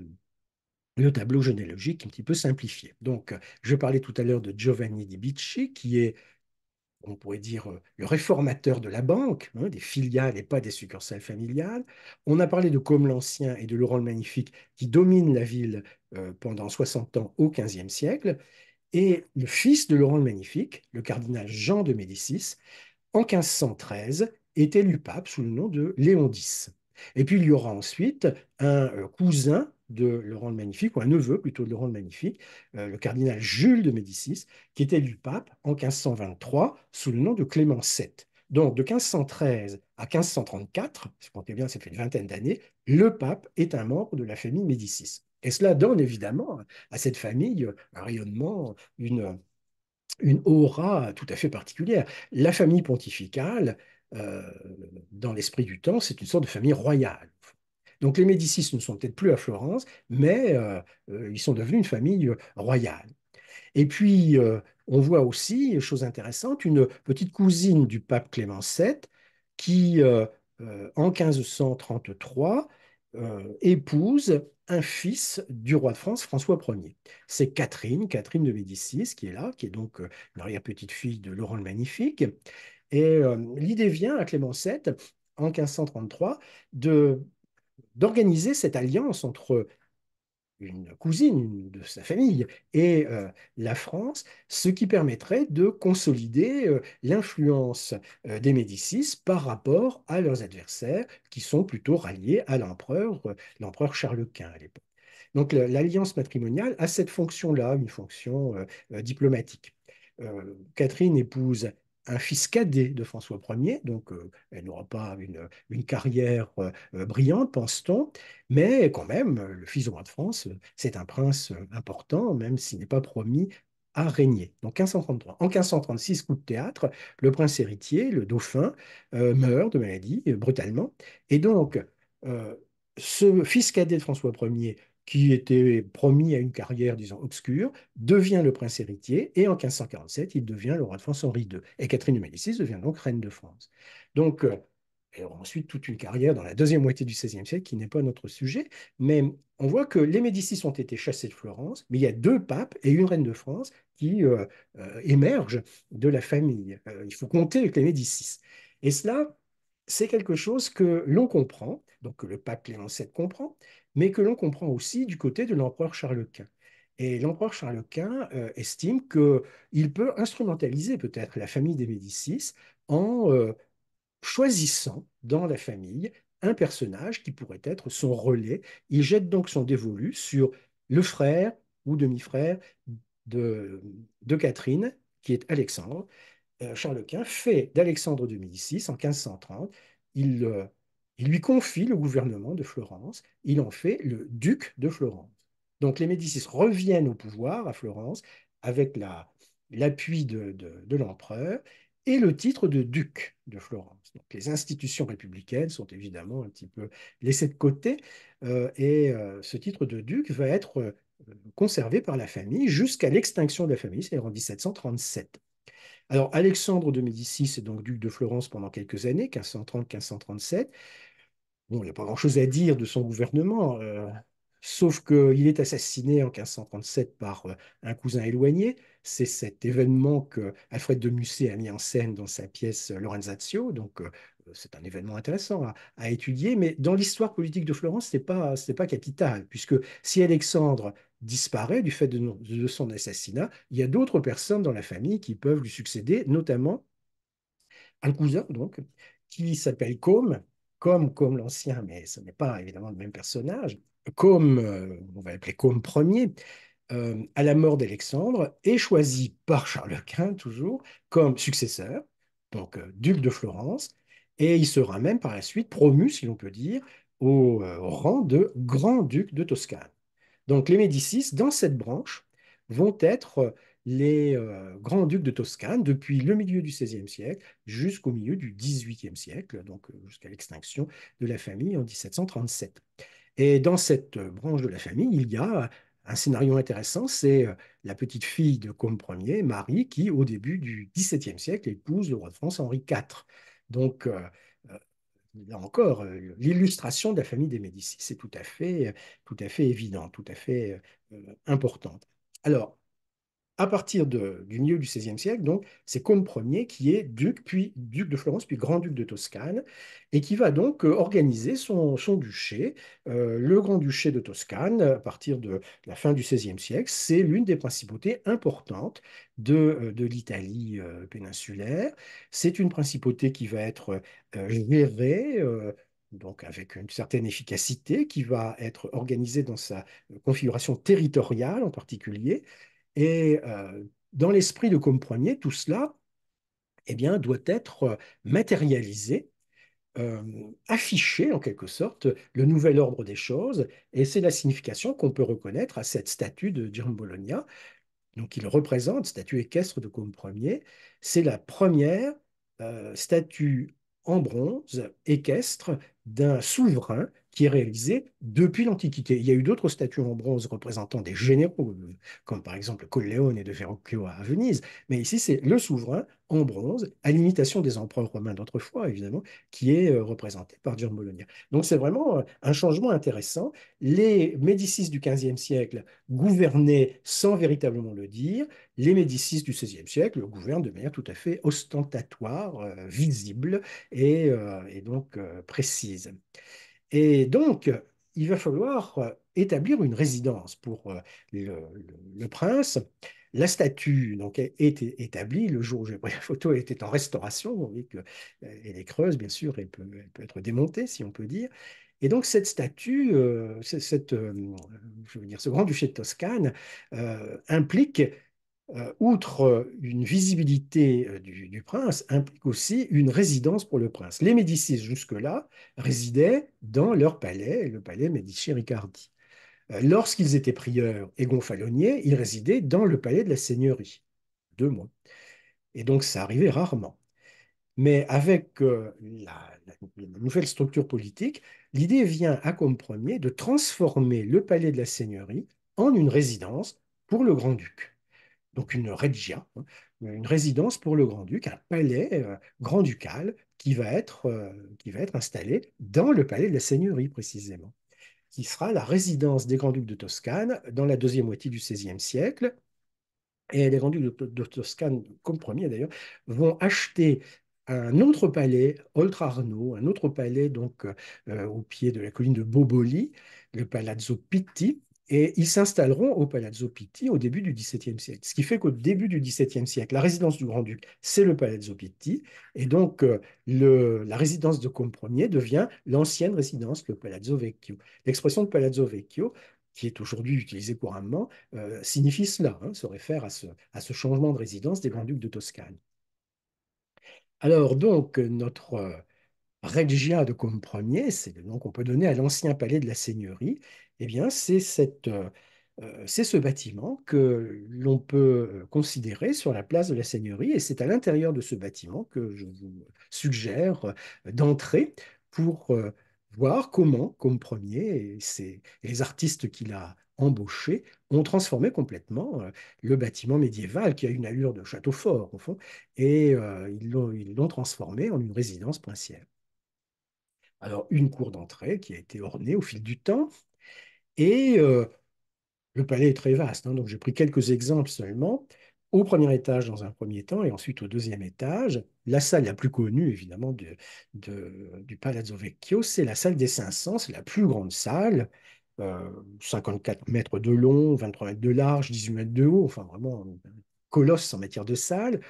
le tableau généalogique un petit peu simplifié. Donc, je parlais tout à l'heure de Giovanni di Bicci, qui est on pourrait dire, le réformateur de la banque, hein, des filiales et pas des succursales familiales. On a parlé de comme l'Ancien et de Laurent le Magnifique qui dominent la ville pendant 60 ans au XVe siècle. Et le fils de Laurent le Magnifique, le cardinal Jean de Médicis, en 1513, est élu pape sous le nom de Léon X. Et puis il y aura ensuite un cousin de Laurent le magnifique, ou un neveu plutôt de Laurent le magnifique, euh, le cardinal Jules de Médicis, qui était élu pape en 1523 sous le nom de Clément VII. Donc de 1513 à 1534, si vous comptez bien, ça fait une vingtaine d'années, le pape est un membre de la famille Médicis. Et cela donne évidemment à cette famille un rayonnement, une, aura tout à fait particulière. La famille pontificale, euh, dans l'esprit du temps, c'est une sorte de famille royale. Donc les Médicis ne sont peut-être plus à Florence, mais euh, euh, ils sont devenus une famille euh, royale. Et puis, on voit aussi, chose intéressante, une petite cousine du pape Clément VII qui, en 1533, épouse un fils du roi de France, François Ier. C'est Catherine, Catherine de Médicis, qui est là, qui est donc larrière petite fille de Laurent le Magnifique. Et l'idée vient à Clément VII, en 1533, de d'organiser cette alliance entre une cousine de sa famille et euh, la France, ce qui permettrait de consolider euh, l'influence euh, des Médicis par rapport à leurs adversaires qui sont plutôt ralliés à l'empereur, l'empereur Charles Quint à l'époque. Donc l'alliance matrimoniale a cette fonction-là, une fonction diplomatique. Catherine épouse un fils cadet de François Ier, donc euh, elle n'aura pas une, carrière euh, euh, brillante, pense-t-on, mais quand même, le fils du roi de France, c'est un prince important, même s'il n'est pas promis à régner. Donc 1533. En 1536, coup de théâtre, le prince héritier, le dauphin, meurt de maladie brutalement, et donc ce fils cadet de François Ier qui était promis à une carrière, disons, obscure, devient le prince héritier, et en 1547, il devient le roi de France Henri II. Et Catherine de Médicis devient donc reine de France. Donc, euh, et ensuite toute une carrière dans la deuxième moitié du XVIe siècle qui n'est pas notre sujet, mais on voit que les Médicis ont été chassés de Florence, mais il y a deux papes et une reine de France qui euh, euh, émergent de la famille. il faut compter avec les Médicis. Et cela, c'est quelque chose que l'on comprend, donc que le pape Clément VII comprend, mais que l'on comprend aussi du côté de l'empereur Charles Quint. Et l'empereur Charles Quint euh, estime qu'il peut instrumentaliser peut-être la famille des Médicis en euh, choisissant dans la famille un personnage qui pourrait être son relais. Il jette donc son dévolu sur le frère ou demi-frère de, Catherine, qui est Alexandre. Euh, Charles Quint fait d'Alexandre de Médicis en 1530, il il lui confie le gouvernement de Florence, il en fait le duc de Florence. Donc les Médicis reviennent au pouvoir à Florence avec l'appui de, l'empereur et le titre de duc de Florence. Donc, les institutions républicaines sont évidemment un petit peu laissées de côté euh, et euh, ce titre de duc va être euh, conservé par la famille jusqu'à l'extinction de la famille, c'est-à-dire en 1737. Alors Alexandre de Médicis est donc duc de Florence pendant quelques années, 1530-1537. Bon, il n'y a pas grand-chose à dire de son gouvernement, euh, sauf qu'il est assassiné en 1537 par euh, un cousin éloigné. C'est cet événement que Alfred de Musset a mis en scène dans sa pièce euh, Lorenzazio, donc c'est un événement intéressant à, étudier, mais dans l'histoire politique de Florence, ce n'est pas, pas capital, puisque si Alexandre disparaît du fait de, son assassinat, il y a d'autres personnes dans la famille qui peuvent lui succéder, notamment un cousin, donc, qui s'appelle Combe comme, l'ancien, mais ce n'est pas évidemment le même personnage, comme, euh, on va l'appeler comme premier, euh, à la mort d'Alexandre, est choisi par Charles Quint, toujours, comme successeur, donc euh, duc de Florence, et il sera même par la suite promu, si l'on peut dire, au rang de grand-duc de Toscane. Donc les Médicis, dans cette branche, vont être les euh, grands-ducs de Toscane depuis le milieu du XVIe siècle jusqu'au milieu du XVIIIe siècle, donc euh, jusqu'à l'extinction de la famille en 1737. Et dans cette euh, branche de la famille, il y a un scénario intéressant, c'est la petite fille de Côme Ier, Marie, qui au début du XVIIe siècle épouse le roi de France Henri IV. Donc là encore, l'illustration de la famille des Médicis c'est tout à fait, tout à fait évidente, tout à fait important importante. Alors, à partir du milieu du XVIe siècle, donc c'est Comte Ier qui est duc, puis duc de Florence, puis grand-duc de Toscane, et qui va donc euh, organiser son, duché, euh, le grand-duché de Toscane, à partir de la fin du XVIe siècle. C'est l'une des principautés importantes de, euh, de l'Italie péninsulaire. C'est une principauté qui va être gérée donc avec une certaine efficacité, qui va être organisée dans sa configuration territoriale en particulier, et euh, dans l'esprit de Ier, tout cela eh bien, doit être euh, matérialisé, euh, affiché en quelque sorte, le nouvel ordre des choses, et c'est la signification qu'on peut reconnaître à cette statue de Giambologna. Donc, il représente, statue équestre de Ier, c'est la première statue en bronze équestre d'un souverain qui est réalisé depuis l'Antiquité. Il y a eu d'autres statues en bronze représentant des généraux, euh, comme par exemple Colleone de Verrocchio à Venise, mais ici c'est le souverain en bronze, à l'imitation des empereurs romains d'autrefois, évidemment, qui est euh, représenté par Durmolonia. Donc c'est vraiment euh, un changement intéressant. Les Médicis du XVe siècle gouvernaient sans véritablement le dire, les Médicis du XVIe siècle gouvernent de manière tout à fait ostentatoire, visible et, et donc précise. Et donc, il va falloir euh, établir une résidence pour euh, le, prince. La statue donc, est, établie le jour où j'ai pris la photo, elle était en restauration, donc, euh, elle est creuse, bien sûr, elle peut, être démontée, si on peut dire. Et donc cette statue, ce grand duché de Toscane implique euh, outre euh, une visibilité euh, du, prince, implique aussi une résidence pour le prince. Les Médicis, jusque-là, résidaient dans leur palais, le palais Médici-Ricardi. Lorsqu'ils étaient prieurs et gonfaloniers, ils résidaient dans le palais de la seigneurie, deux mois. Et donc, ça arrivait rarement. Mais avec la, la nouvelle structure politique, l'idée vient à comme premier de transformer le palais de la seigneurie en une résidence pour le grand-duc donc une regia, hein, une résidence pour le grand-duc, un palais euh, grand-ducal qui, va être, euh, qui va être installé dans le palais de la seigneurie précisément, qui sera la résidence des grands-ducs de Toscane dans la deuxième moitié du XVIe siècle. Et les grands-ducs de, Toscane, comme premier d'ailleurs, vont acheter un autre palais, Oltrarno, un autre palais donc euh, au pied de la colline de Boboli, le Palazzo Pitti, et ils s'installeront au Palazzo Pitti au début du XVIIe siècle. Ce qui fait qu'au début du XVIIe siècle, la résidence du Grand-Duc, c'est le Palazzo Pitti. Et donc, euh, la résidence de Ier devient l'ancienne résidence, le Palazzo Vecchio. L'expression de Palazzo Vecchio, qui est aujourd'hui utilisée couramment, euh, signifie cela, hein, se réfère à ce, changement de résidence des Grands-Ducs de Toscane. Alors, donc, notre. Euh, Regia de Ier, c'est le nom qu'on peut donner à l'ancien palais de la seigneurie, eh bien, c'est euh, euh, c'est ce bâtiment que l'on peut euh, considérer sur la place de la Seigneurie, et c'est à l'intérieur de ce bâtiment que je vous suggère d'entrer pour voir comment, comme premier, et les artistes qu'il a embauchés ont transformé complètement le bâtiment médiéval, qui a une allure de château fort, au fond, et ils l'ont transformé en une résidence princière. Alors, une cour d'entrée qui a été ornée au fil du temps, et euh, le palais est très vaste, hein, donc j'ai pris quelques exemples seulement. Au premier étage, dans un premier temps, et ensuite au deuxième étage, la salle la plus connue, évidemment, du Palazzo Vecchio, c'est la salle des 500, c'est la plus grande salle, 54 euh, mètres de long, 23 mètres de large, 18 mètres de haut, enfin vraiment un colosse en matière de salle.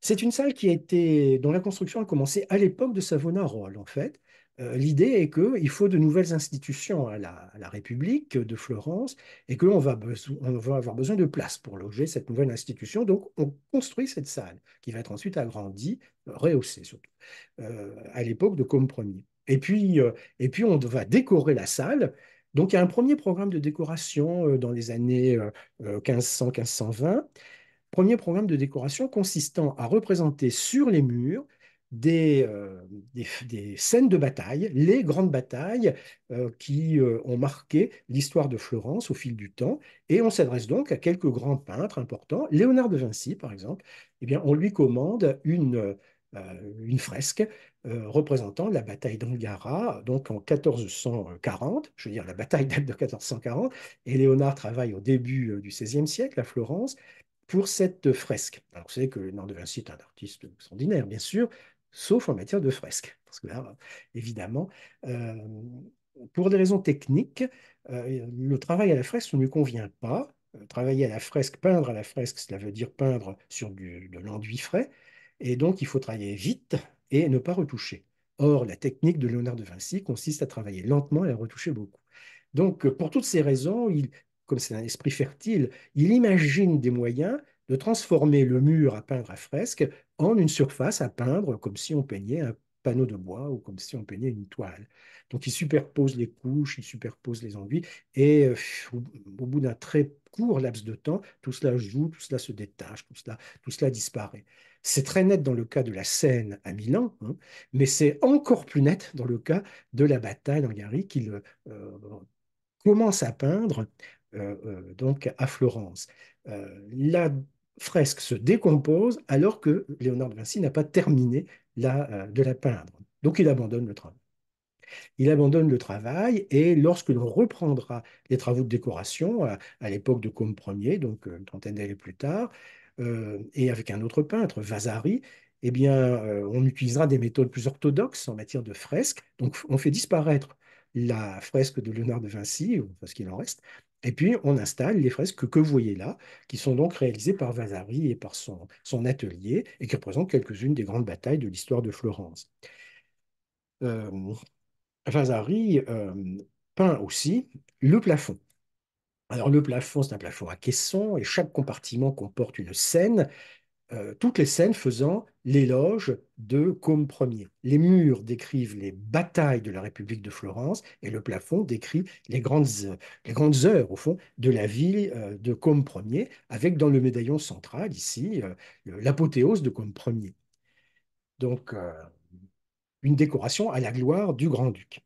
C'est une salle qui a été, dont la construction a commencé à l'époque de Savonarole, en fait. Euh, l'idée est qu'il faut de nouvelles institutions à la, République de Florence et qu'on va, va avoir besoin de place pour loger cette nouvelle institution. Donc, on construit cette salle qui va être ensuite agrandie, euh, rehaussée surtout, euh, à l'époque de compromis. Et puis, et puis, on va décorer la salle. Donc, il y a un premier programme de décoration dans les années 1500-1520. Premier programme de décoration consistant à représenter sur les murs des, euh, des, scènes de bataille, les grandes batailles euh, qui euh, ont marqué l'histoire de Florence au fil du temps. Et on s'adresse donc à quelques grands peintres importants. Léonard de Vinci, par exemple, eh bien, on lui commande une, fresque représentant la bataille d'Angara, donc en 1440. Je veux dire, la bataille date de 1440. Et Léonard travaille au début du XVIe siècle à Florence pour cette fresque. Alors, vous savez que Léonard de Vinci est un artiste extraordinaire, bien sûr, sauf en matière de fresque. Parce que là, évidemment, euh, pour des raisons techniques, euh, le travail à la fresque ne lui convient pas. Euh, travailler à la fresque, peindre à la fresque, cela veut dire peindre sur du, de l'enduit frais. Et donc, il faut travailler vite et ne pas retoucher. Or, la technique de Léonard de Vinci consiste à travailler lentement et à retoucher beaucoup. Donc, pour toutes ces raisons, il, comme c'est un esprit fertile, il imagine des moyens de transformer le mur à peindre à fresque en une surface à peindre comme si on peignait un panneau de bois ou comme si on peignait une toile. Donc il superpose les couches, il superpose les enduits et euh, au, bout d'un très court laps de temps, tout cela joue, tout cela se détache, tout cela, tout cela disparaît. C'est très net dans le cas de la Seine à Milan, hein, mais c'est encore plus net dans le cas de la bataille en Gary qu'il euh, euh, commence à peindre euh, euh, donc à Florence. Euh, la fresque se décompose alors que Léonard de Vinci n'a pas terminé la, de la peindre. Donc il abandonne le travail. Il abandonne le travail et lorsque l'on reprendra les travaux de décoration à, l'époque de Combes Ier, donc une trentaine d'années plus tard, et avec un autre peintre, Vasari, eh bien, on utilisera des méthodes plus orthodoxes en matière de fresque Donc on fait disparaître la fresque de Léonard de Vinci, ce qu'il en reste, et puis, on installe les fresques que, vous voyez là, qui sont donc réalisées par Vasari et par son, atelier, et qui représentent quelques-unes des grandes batailles de l'histoire de Florence. Euh, Vasari euh, peint aussi le plafond. Alors le plafond, c'est un plafond à caisson et chaque compartiment comporte une scène euh, toutes les scènes faisant l'éloge de Côme Ier. Les murs décrivent les batailles de la République de Florence et le plafond décrit les grandes, les grandes heures, au fond, de la ville euh, de Côme Ier, avec dans le médaillon central, ici, euh, l'apothéose de Côme Ier. Donc, une décoration à la gloire du grand-duc.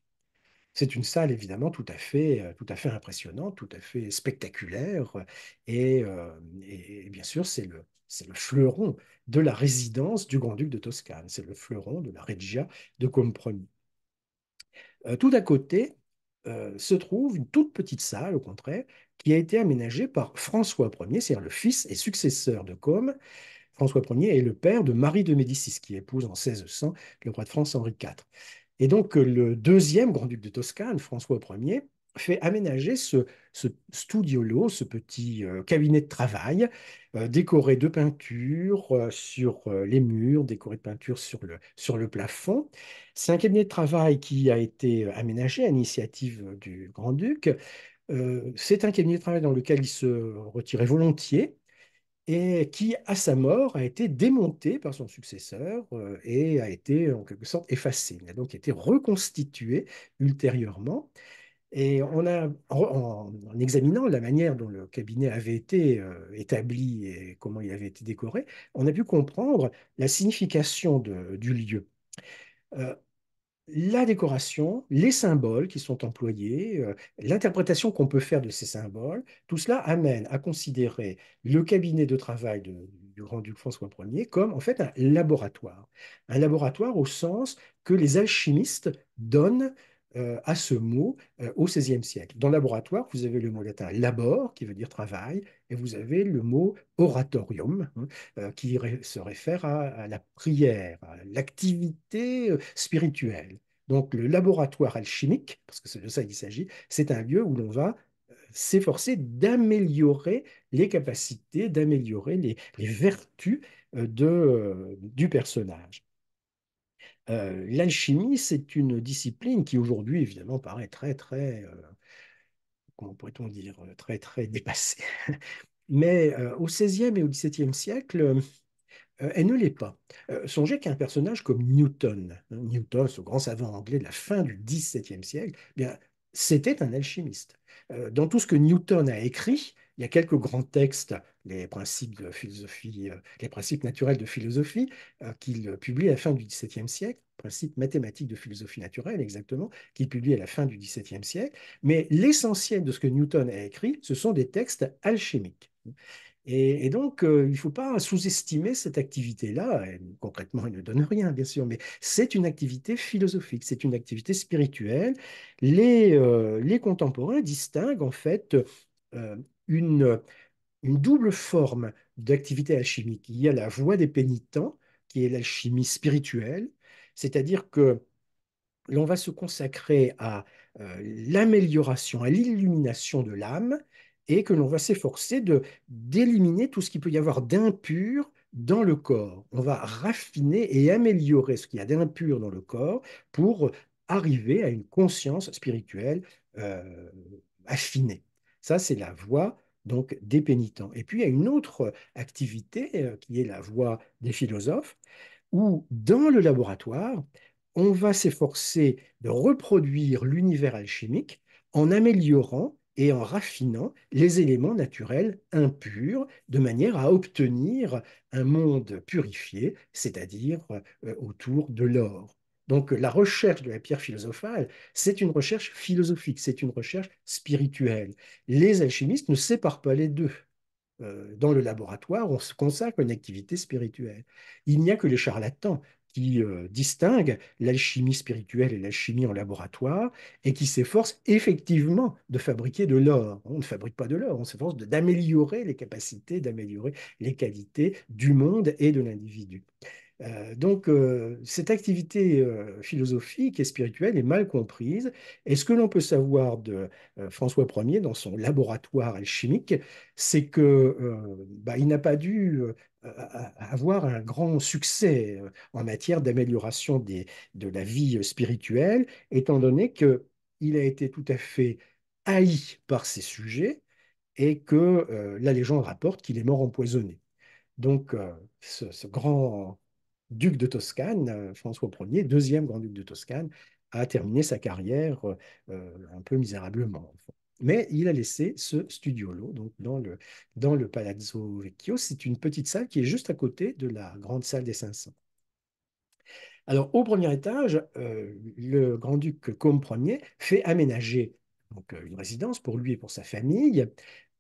C'est une salle évidemment tout à fait, tout à fait impressionnante, tout à fait spectaculaire, et bien sûr c'est le, c'est le fleuron de la résidence du grand-duc de Toscane. C'est le fleuron de la Reggia de Compromis. Euh, tout à côté euh, se trouve une toute petite salle, au contraire, qui a été aménagée par François Ier, c'est-à-dire le fils et successeur de Côme. François Ier est le père de Marie de Médicis, qui épouse en 1600 le roi de France Henri IV. Et donc euh, le deuxième grand-duc de Toscane, François Ier, fait aménager ce, ce studiolo, ce petit euh, cabinet de travail, euh, décoré de peintures euh, sur les murs, décoré de peintures sur le, sur le plafond. C'est un cabinet de travail qui a été aménagé à l'initiative du Grand-Duc. C'est un cabinet de travail dans lequel il se retirait volontiers et qui, à sa mort, a été démonté par son successeur et a été en quelque sorte effacé. Il a donc été reconstitué ultérieurement. Et en, examinant la manière dont le cabinet avait été euh, établi et comment il avait été décoré, on a pu comprendre la signification du lieu. Euh, la décoration, les symboles qui sont employés, euh, l'interprétation qu'on peut faire de ces symboles, tout cela amène à considérer le cabinet de travail du grand-duc François Ier comme en fait un laboratoire. Un laboratoire au sens que les alchimistes donnent euh, à ce mot euh, au XVIe siècle. Dans laboratoire, vous avez le mot latin labor, qui veut dire travail, et vous avez le mot oratorium, hein, euh, qui se réfère à, la prière, à l'activité spirituelle. Donc le laboratoire alchimique, parce que c'est de ça qu'il s'agit, c'est un lieu où l'on va s'efforcer d'améliorer les capacités, d'améliorer les, vertus du personnage. Euh, l'alchimie, c'est une discipline qui aujourd'hui, évidemment, paraît très, très, euh, comment pourrait-on dire, euh, très, très dépassée. Mais au XVIe et au XVIIe siècle, elle ne l'est pas. songez qu'un personnage comme Newton, hein, Newton, ce grand savant anglais de la fin du XVIIe siècle, eh bien, c'était un alchimiste. dans tout ce que Newton a écrit, il y a quelques grands textes, les principes de philosophie, euh, les principes naturels de philosophie, euh, qu'il publie à la fin du XVIIe siècle, principes mathématiques de philosophie naturelle exactement, qu'il publie à la fin du XVIIe siècle. Mais l'essentiel de ce que Newton a écrit, ce sont des textes alchimiques. Et, donc, euh, il ne faut pas sous-estimer cette activité-là. Concrètement, il ne donne rien, bien sûr, mais c'est une activité philosophique, c'est une activité spirituelle. Les, les contemporains distinguent en fait une, double forme d'activité alchimique. Il y a la voie des pénitents, qui est l'alchimie spirituelle, c'est-à-dire que l'on va se consacrer à euh, l'amélioration, à l'illumination de l'âme, et que l'on va s'efforcer de d'éliminer tout ce qu'il peut y avoir d'impur dans le corps. On va raffiner et améliorer ce qu'il y a d'impur dans le corps pour arriver à une conscience spirituelle euh, affinée. Ça, c'est la voie donc des pénitents. Et puis il y a une autre euh, activité euh, qui est la voie des philosophes, où dans le laboratoire, on va s'efforcer de reproduire l'univers alchimique en améliorant et en raffinant les éléments naturels impurs de manière à obtenir un monde purifié, c'est-à-dire euh, autour de l'or. Donc la recherche de la pierre philosophale, c'est une recherche philosophique, c'est une recherche spirituelle. Les alchimistes ne séparent pas les deux. Euh, dans le laboratoire, on se consacre à une activité spirituelle. Il n'y a que les charlatans qui euh, distinguent l'alchimie spirituelle et l'alchimie en laboratoire et qui s'efforcent effectivement de fabriquer de l'or. On ne fabrique pas de l'or, on s'efforce d'améliorer les capacités, d'améliorer les qualités du monde et de l'individu. Euh, donc, euh, cette activité euh, philosophique et spirituelle est mal comprise. Et ce que l'on peut savoir de François Ier dans son laboratoire alchimique, c'est que bah, il n'a pas dû avoir un grand succès en matière d'amélioration de la vie spirituelle, étant donné que il a été tout à fait haï par ses sujets et que la légende rapporte qu'il est mort empoisonné. Donc, ce, grand duc de Toscane, euh, François Ier, deuxième grand-duc de Toscane, a terminé sa carrière euh, euh, un peu misérablement. Mais il a laissé ce studiolo donc dans, le, dans le Palazzo Vecchio. C'est une petite salle qui est juste à côté de la grande salle des 500. Alors, au premier étage, le grand-duc comme Ier fait aménager donc, une résidence pour lui et pour sa famille.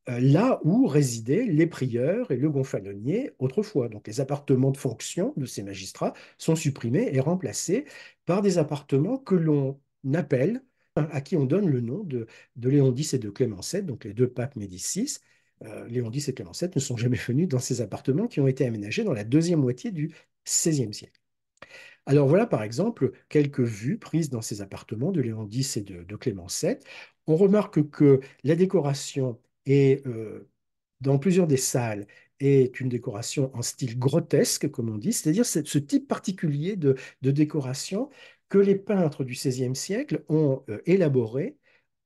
Euh, là où résidaient les prieurs et le gonfalonier autrefois. Donc les appartements de fonction de ces magistrats sont supprimés et remplacés par des appartements que l'on appelle, hein, à qui on donne le nom de, Léon X et de Clément VII, donc les deux papes Médicis. Euh, Léon X et Clément VII ne sont jamais venus dans ces appartements qui ont été aménagés dans la deuxième moitié du XVIe siècle. Alors voilà par exemple quelques vues prises dans ces appartements de Léon X et de, de Clément VII. On remarque que la décoration et euh, dans plusieurs des salles est une décoration en style grotesque, comme on dit, c'est-à-dire ce type particulier de, décoration que les peintres du XVIe siècle ont euh, élaboré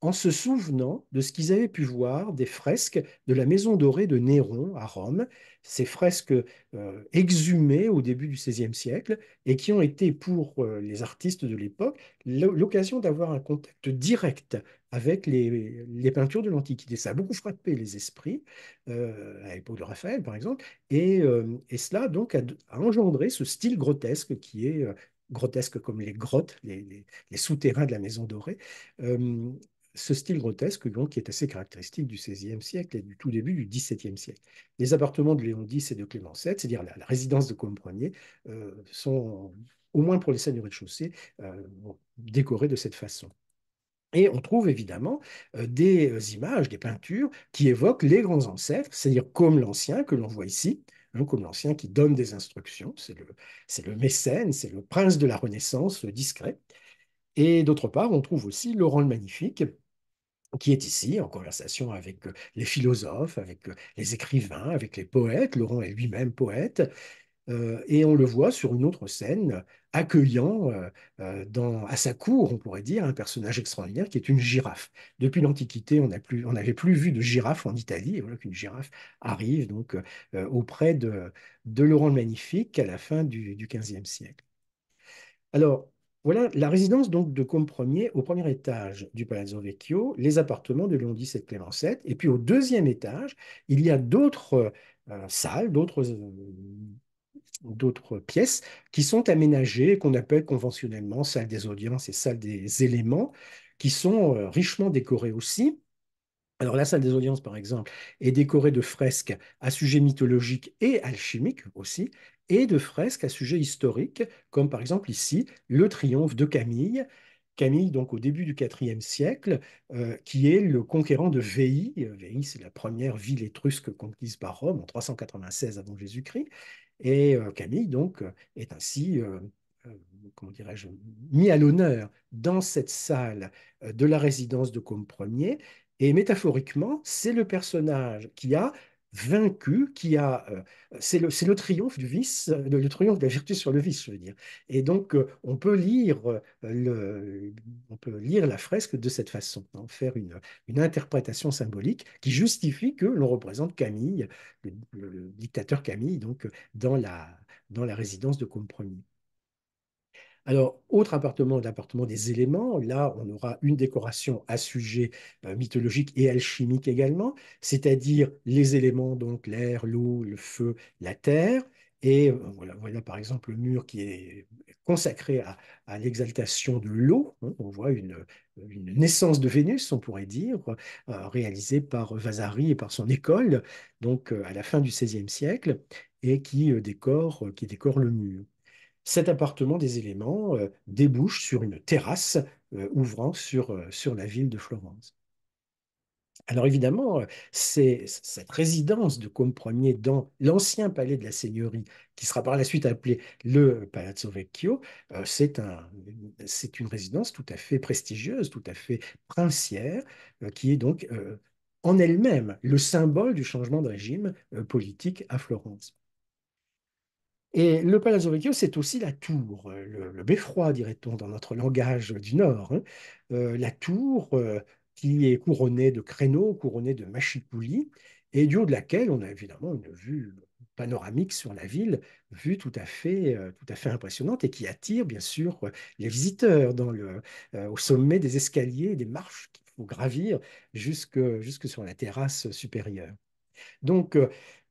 en se souvenant de ce qu'ils avaient pu voir des fresques de la Maison dorée de Néron à Rome, ces fresques euh, exhumées au début du XVIe siècle et qui ont été pour euh, les artistes de l'époque l'occasion d'avoir un contact direct avec les, peintures de l'Antiquité. Ça a beaucoup frappé les esprits, euh, à l'époque de Raphaël par exemple, et, cela donc a, engendré ce style grotesque qui est grotesque comme les grottes, les, souterrains de la Maison dorée, ce style grotesque qui est assez caractéristique du XVIe siècle et du tout début du XVIIe siècle. Les appartements de Léon X et de Clément VII, c'est-à-dire la, résidence de comprenier euh, sont, au moins pour les scènes du rez-de-chaussée, euh, de cette façon. Et on trouve évidemment euh, des euh, images, des peintures qui évoquent les grands ancêtres, c'est-à-dire comme l'Ancien que l'on voit ici, hein, comme l'ancien qui donne des instructions, c'est le, le, mécène, c'est le prince de la Renaissance discret. Et d'autre part, on trouve aussi Laurent le Magnifique, qui est ici en conversation avec les philosophes, avec les écrivains, avec les poètes. Laurent est lui-même poète. et on le voit sur une autre scène, accueillant dans, à sa cour, on pourrait dire, un personnage extraordinaire qui est une girafe. Depuis l'Antiquité, on n'avait plus vu de girafe en Italie, et voilà qu'une girafe arrive donc auprès de, de, Laurent le Magnifique à la fin du XVe siècle. Alors, voilà la résidence donc de Comte Premier au premier étage du Palazzo Vecchio, les appartements de Londis et de Clément Et puis au deuxième étage, il y a d'autres euh, salles, d'autres euh, d'autres pièces qui sont aménagées, qu'on appelle conventionnellement salle des audiences et salle des éléments, qui sont euh, richement décorées aussi. Alors la salle des audiences, par exemple, est décorée de fresques à sujet mythologique et alchimique aussi, et de fresques à sujet historique, comme par exemple ici le triomphe de Camille, Camille, donc au début du IVe siècle, euh, qui est le conquérant de Veii. Euh, Veii, c'est la première ville étrusque conquise par Rome en 396 avant Jésus-Christ. Et euh, Camille, donc, est ainsi, comment dirais-je, mis à l'honneur dans cette salle de la résidence de Comme Ier. Et métaphoriquement, c'est le personnage qui a vaincu, qui a, euh, c'est le, le, triomphe du vice, euh, le, triomphe de la vertu sur le vice, Et donc, euh, on peut lire, le, on peut lire la fresque de cette façon, hein, faire une, une, interprétation symbolique qui justifie que l'on représente Camille, le, dictateur Camille, donc dans la, dans la résidence de compromis. Alors, autre appartement, l'appartement des éléments, là, on aura une décoration à sujet euh, mythologique et alchimique également, c'est-à-dire les éléments, donc l'air, l'eau, le feu, la terre. Et euh, voilà, par exemple le mur qui est consacré à, l'exaltation de l'eau. Hein. On voit une, naissance de Vénus, on pourrait dire, euh, réalisée par Vasari et par son école, donc à la fin du XVIe siècle, et qui qui décore le mur cet appartement des éléments euh, débouche sur une terrasse euh, ouvrant sur, euh, sur la ville de Florence. Alors évidemment, c'est cette résidence de Côme premier dans l'ancien palais de la Seigneurie, qui sera par la suite appelé le Palazzo Vecchio, c'est une résidence tout à fait prestigieuse, tout à fait princière, qui est donc en elle-même le symbole du changement de régime politique à Florence. Et le Palazzo Vecchio, c'est aussi la tour, euh, le, beffroi, dirait-on dans notre langage du Nord. Hein. Euh, la tour euh, qui est couronnée de créneaux, couronnée de machicoulis, et du haut de laquelle on a évidemment une vue panoramique sur la ville, vue tout à fait, tout à fait impressionnante et qui attire bien sûr les visiteurs dans le, au sommet des escaliers des marches qu'il faut gravir jusque, jusque sur la terrasse supérieure. Donc,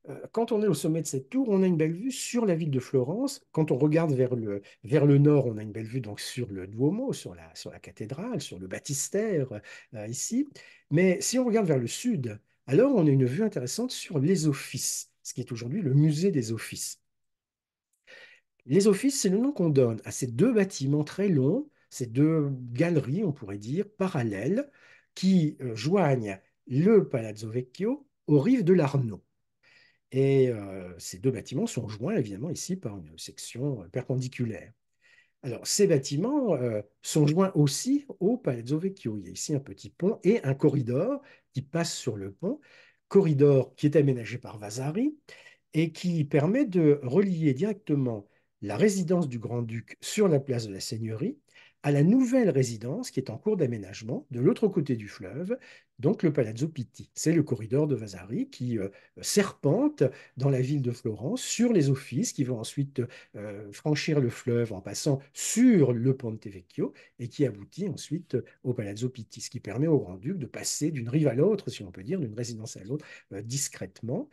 euh, quand on est au sommet de cette tour, on a une belle vue sur la ville de Florence. Quand on regarde vers le, vers le nord, on a une belle vue donc sur le Duomo, sur la, sur la cathédrale, sur le baptistère euh, ici. Mais si on regarde vers le sud, alors on a une vue intéressante sur les offices, ce qui est aujourd'hui le musée des offices. Les offices, c'est le nom qu'on donne à ces deux bâtiments très longs, ces deux galeries, on pourrait dire, parallèles, qui euh, joignent le Palazzo Vecchio aux rives de l'Arno. Et ces deux bâtiments sont joints évidemment ici par une section perpendiculaire. Alors ces bâtiments sont joints aussi au Palazzo Vecchio. Il y a ici un petit pont et un corridor qui passe sur le pont, corridor qui est aménagé par Vasari et qui permet de relier directement la résidence du Grand-Duc sur la place de la Seigneurie à la nouvelle résidence qui est en cours d'aménagement de l'autre côté du fleuve, donc le Palazzo Pitti. C'est le corridor de Vasari qui euh, serpente dans la ville de Florence sur les offices, qui vont ensuite euh, franchir le fleuve en passant sur le Ponte Vecchio et qui aboutit ensuite euh, au Palazzo Pitti, ce qui permet au grand-duc de passer d'une rive à l'autre, si on peut dire, d'une résidence à l'autre, discrètement.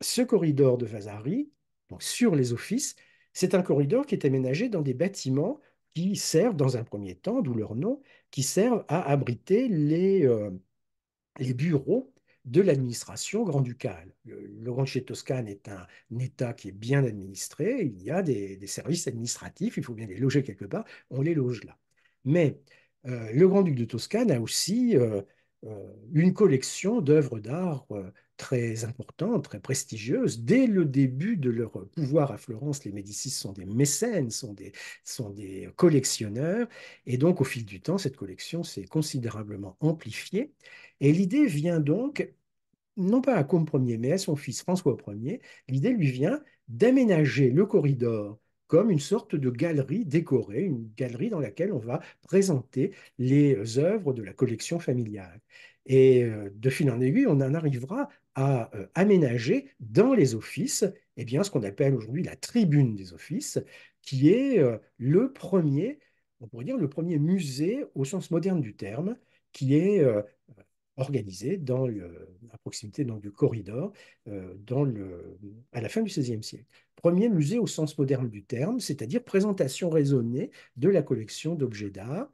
ce corridor de Vasari, donc sur les offices, c'est un corridor qui est aménagé dans des bâtiments qui servent dans un premier temps, d'où leur nom, qui servent à abriter les, euh, bureaux de l'administration grand-ducale. Le, Grand Duché de Toscane est un, État qui est bien administré, il y a des, services administratifs, il faut bien les loger quelque part, on les loge là. Mais euh, le Grand-Duc de Toscane a aussi euh, une collection d'œuvres d'art très importante, très prestigieuse. Dès le début de leur pouvoir à Florence, les Médicis sont des mécènes, sont des, collectionneurs. Et donc, au fil du temps, cette collection s'est considérablement amplifiée. Et l'idée vient donc, non pas à comte Ier, mais à son fils François Ier, l'idée lui vient d'aménager le corridor comme une sorte de galerie décorée, une galerie dans laquelle on va présenter les euh, œuvres de la collection familiale. Et euh, de fil en aiguille, on en arrivera à euh, aménager dans les offices eh bien, ce qu'on appelle aujourd'hui la tribune des offices, qui est le premier, on pourrait dire le premier musée au sens moderne du terme, qui est Organisé dans la à proximité donc, du corridor euh, dans le, à la fin du XVIe siècle. Premier musée au sens moderne du terme, c'est-à-dire présentation raisonnée de la collection d'objets d'art.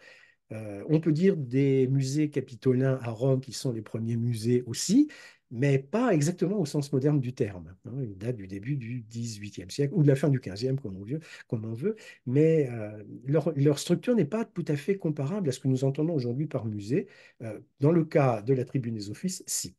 Euh, on peut dire des musées capitolins à Rome qui sont les premiers musées aussi, mais pas exactement au sens moderne du terme. Hein, il date du début du XVIIIe siècle ou de la fin du XVe, comme on veut, comme on veut mais euh, leur, structure n'est pas tout à fait comparable à ce que nous entendons aujourd'hui par musée. Euh, dans le cas de la tribune des offices, si.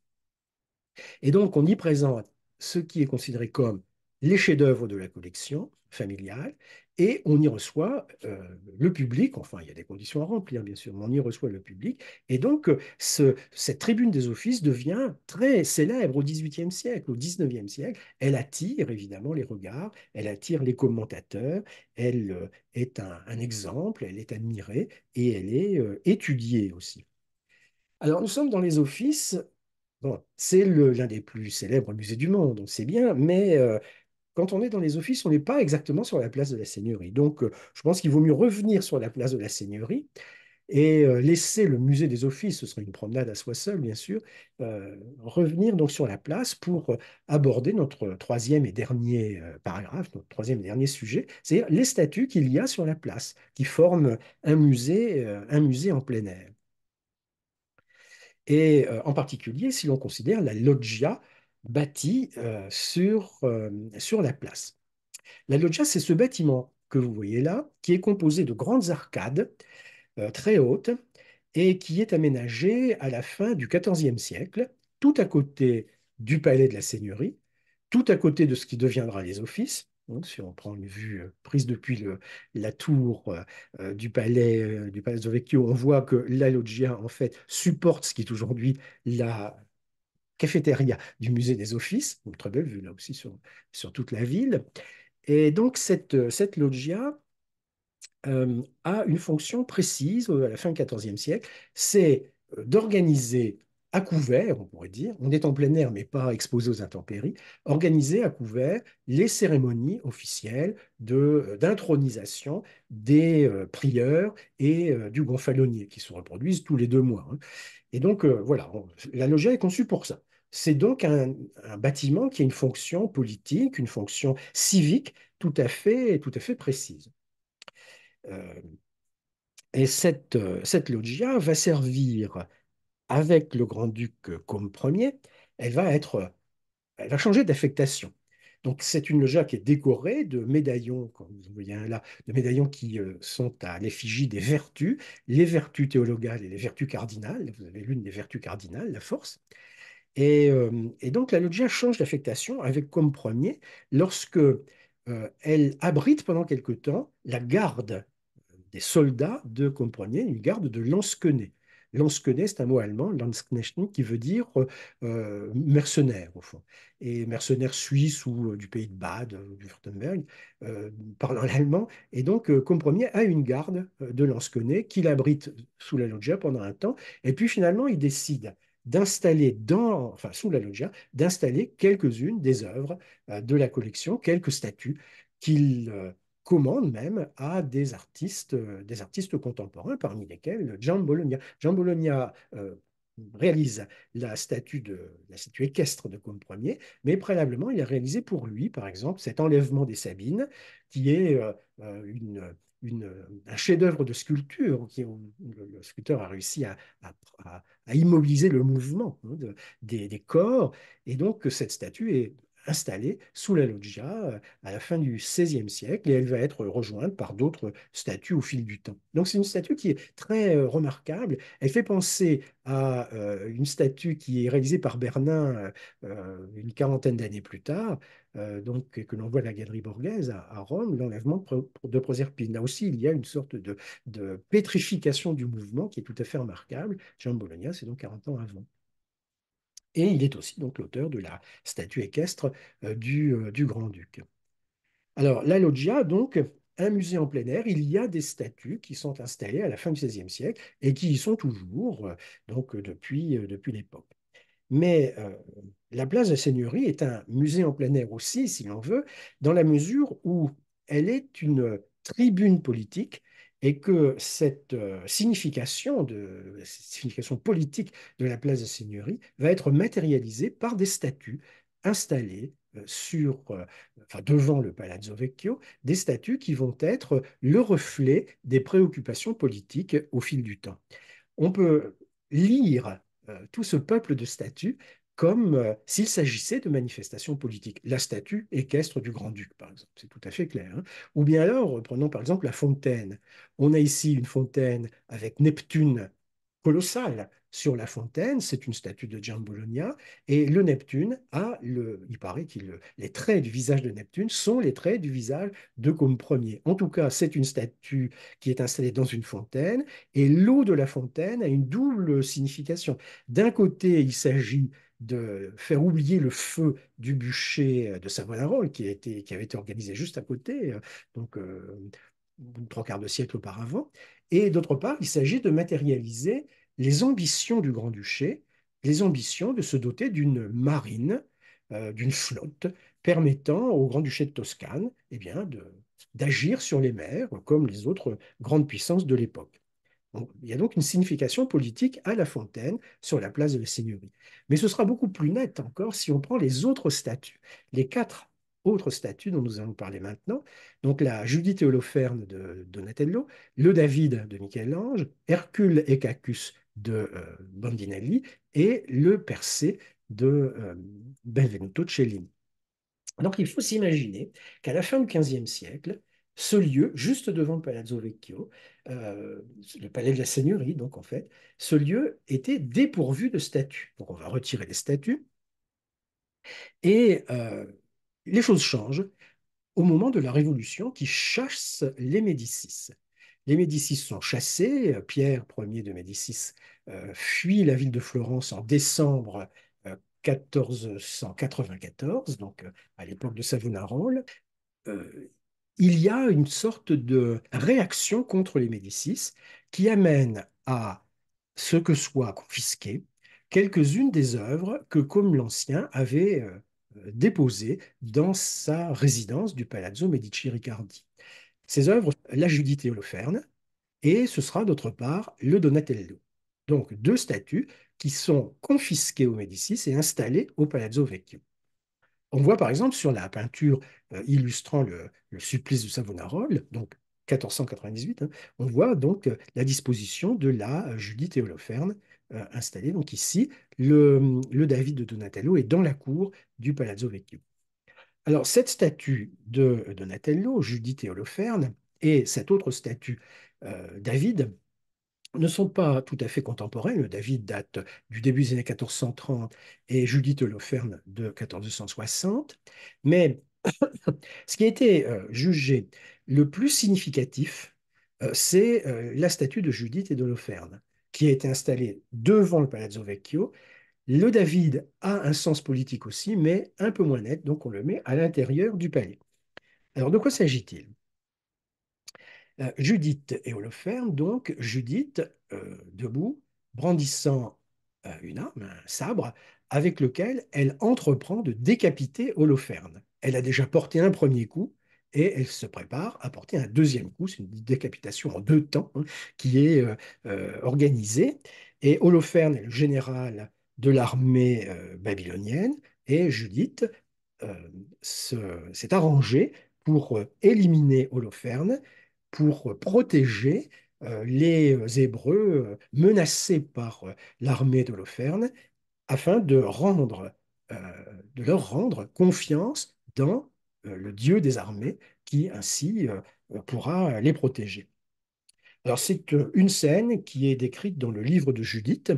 Et donc, on y présente ce qui est considéré comme les chefs-d'œuvre de la collection familiale et on y reçoit euh, le public, enfin il y a des conditions à remplir bien sûr, mais on y reçoit le public, et donc euh, ce, cette tribune des offices devient très célèbre au XVIIIe siècle, au XIXe siècle, elle attire évidemment les regards, elle attire les commentateurs, elle euh, est un, exemple, elle est admirée et elle est étudiée aussi. Alors nous sommes dans les offices, bon, c'est l'un des plus célèbres musées du monde, on sait bien, mais quand on est dans les offices, on n'est pas exactement sur la place de la seigneurie. Donc, euh, je pense qu'il vaut mieux revenir sur la place de la seigneurie et euh, laisser le musée des offices, ce serait une promenade à soi seul, bien sûr, euh, revenir donc sur la place pour aborder notre troisième et dernier paragraphe, notre troisième et dernier sujet, c'est-à-dire les statues qu'il y a sur la place, qui forment un musée, un musée en plein air. Et en particulier, si l'on considère la loggia bâti euh, sur, euh, sur la place. La loggia, c'est ce bâtiment que vous voyez là, qui est composé de grandes arcades euh, très hautes et qui est aménagé à la fin du XIVe siècle, tout à côté du palais de la Seigneurie, tout à côté de ce qui deviendra les offices. si on prend une vue prise depuis la tour du palais de du de Vecchio, on voit que la loggia en fait supporte ce qui est aujourd'hui la cafétéria du musée des Offices, une très belle vue là aussi sur, sur toute la ville. Et donc cette, euh, cette loggia euh, a une fonction précise à la fin du XIVe siècle, c'est euh, d'organiser à couvert, on pourrait dire, on est en plein air mais pas exposé aux intempéries, organiser à couvert les cérémonies officielles d'intronisation des prieurs et du gonfalonier qui se reproduisent tous les deux mois. Hein. Et donc voilà, la loggia est conçue pour ça. C'est donc un, bâtiment qui a une fonction politique, une fonction civique tout à fait, tout à fait précise. Euh, et cette, euh, cette loggia va servir avec le grand-duc comme premier, elle va être, elle va changer d'affectation. Donc c'est une loggia qui est décorée de médaillons, comme vous voyez là, de médaillons qui euh, sont à l'effigie des vertus, les vertus théologales et les vertus cardinales. Vous avez l'une des vertus cardinales, la force. Euh, et, donc la loggia change d'affectation avec comme premier, lorsque euh, elle abrite pendant quelque temps la garde des soldats de compagnie une garde de Lansquenet. Lansquenet, c'est un mot allemand, Lansknechten, qui veut dire euh, mercenaire, au fond. Et mercenaire suisse ou du pays de Bade, ou du Württemberg, parlant l'allemand. Et donc, Comprenier a une garde de Lansquenet qu'il abrite sous la loggia pendant un temps. Et puis, finalement, il décide d'installer dans, enfin sous la loggia, d'installer quelques-unes des œuvres euh, de la collection, quelques statues qu'il euh, commande même à des artistes, euh, des artistes contemporains, parmi lesquels Jean Bologna. Jean Bologna réalise la statue, de, la statue équestre de Comte Ier, mais préalablement, il a réalisé pour lui, par exemple, cet enlèvement des Sabines, qui est une, un chef-d'œuvre de sculpture. Qui, le sculpteur a réussi à, immobiliser le mouvement hein, des, corps. Et donc, cette statue est installée sous la loggia euh, à la fin du XVIe siècle et elle va être rejointe par d'autres statues au fil du temps. Donc, c'est une statue qui est très euh, remarquable. Elle fait penser à euh, une statue qui est réalisée par Bernin une quarantaine d'années plus tard, euh, donc, que l'on voit la Galerie Borghese à, Rome, l'enlèvement de Proserpine. Là aussi, il y a une sorte de, pétrification du mouvement qui est tout à fait remarquable. Jean Bologna, c'est donc 40 ans avant. Et il est aussi donc l'auteur de la statue équestre euh, du, euh, du Grand-Duc. Alors, la loggia, donc, un musée en plein air, il y a des statues qui sont installées à la fin du XVIe siècle et qui y sont toujours, donc depuis, depuis l'époque. Mais euh, la place de Seigneurie est un musée en plein air aussi, si l'on veut, dans la mesure où elle est une tribune politique et que cette euh, signification, politique de la place de Seigneurie va être matérialisée par des statues installées euh, sur, devant le Palazzo Vecchio, des statues qui vont être le reflet des préoccupations politiques au fil du temps. On peut lire euh, tout ce peuple de statues comme euh, s'il s'agissait de manifestations politiques. La statue équestre du grand-duc, par exemple, c'est tout à fait clair. Hein. Ou bien alors, prenons par exemple la fontaine. On a ici une fontaine avec Neptune colossale sur la fontaine, c'est une statue de Gian Bologna, et le Neptune a, le, il paraît que les traits du visage de Neptune sont les traits du visage de Côme Ier. En tout cas, c'est une statue qui est installée dans une fontaine, et l'eau de la fontaine a une double signification. D'un côté, il s'agit de faire oublier le feu du bûcher de Savonarole qui, a été, qui avait été organisé juste à côté, donc euh, trois quarts de siècle auparavant. Et d'autre part, il s'agit de matérialiser les ambitions du Grand-Duché, les ambitions de se doter d'une marine, euh, d'une flotte permettant au Grand-Duché de Toscane eh bien, d'agir sur les mers comme les autres grandes puissances de l'époque. Il y a donc une signification politique à La Fontaine sur la place de la Seigneurie. Mais ce sera beaucoup plus net encore si on prend les autres statues, les quatre autres statues dont nous allons parler maintenant, donc la Judith et Holoferne de Donatello, le David de Michel-Ange, Hercule et Cacus de euh, Bandinelli et le percé de euh, Benvenuto Cellini. Donc il faut s'imaginer qu'à la fin du XVe siècle, ce lieu, juste devant le Palazzo Vecchio, euh, le palais de la Seigneurie, donc en fait, ce lieu était dépourvu de statues. Donc on va retirer les statues. Et les choses changent au moment de la Révolution qui chasse les Médicis. Les Médicis sont chassés. Pierre Ier de Médicis euh, fuit la ville de Florence en décembre 1494, euh, donc euh, à l'époque de Savonarole. il y a une sorte de réaction contre les Médicis qui amène à ce que soit confisquées quelques-unes des œuvres que comme l'Ancien avait déposées dans sa résidence du Palazzo Medici Riccardi. Ses œuvres, la Judith et Holoferne, et ce sera d'autre part le Donatello. Donc deux statues qui sont confisquées aux Médicis et installées au Palazzo Vecchio. On voit par exemple sur la peinture euh, illustrant le, supplice de Savonarole, donc 1498, hein, on voit donc euh, la disposition de la euh, Judith et Holoferne installée. Donc ici, le, le David de Donatello est dans la cour du Palazzo Vecchio. Alors, cette statue de Donatello, Judith et Holoferne, et cette autre statue, euh, David, ne sont pas tout à fait contemporaines. David date du début des années 1430 et Judith Holoferne de 1460. Mais ce qui a été euh, jugé le plus significatif, euh, c'est la statue de Judith et d'Holoferne, qui a été installée devant le Palazzo Vecchio le David a un sens politique aussi, mais un peu moins net, donc on le met à l'intérieur du palais. Alors de quoi s'agit-il euh, Judith et Holoferne, donc Judith, euh, debout, brandissant euh, une arme, un sabre, avec lequel elle entreprend de décapiter Holoferne. Elle a déjà porté un premier coup, et elle se prépare à porter un deuxième coup, c'est une décapitation en deux temps hein, qui est organisée. Et Holoferne, le général de l'armée euh, babylonienne et Judith euh, s'est arrangée pour euh, éliminer Holoferne, pour protéger les Hébreux menacés par l'armée d'Holoferne, afin de, rendre, de leur rendre confiance dans le Dieu des armées qui ainsi pourra les protéger. Alors c'est une scène qui est décrite dans le livre de Judith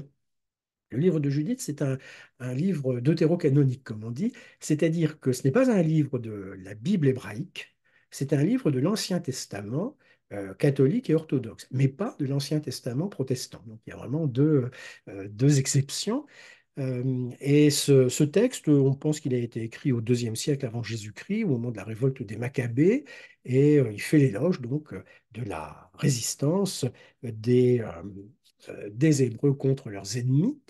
le livre de Judith, c'est un, un, livre deutérocanonique, comme on dit, c'est-à-dire que ce n'est pas un livre de la Bible hébraïque, c'est un livre de l'Ancien Testament euh, catholique et orthodoxe, mais pas de l'Ancien Testament protestant. Donc il y a vraiment deux, euh, deux exceptions. Euh, et ce, texte, on pense qu'il a été écrit au IIe siècle avant Jésus-Christ, au moment de la révolte des Maccabées, et il fait l'éloge donc de la résistance des, euh, des Hébreux contre leurs ennemis.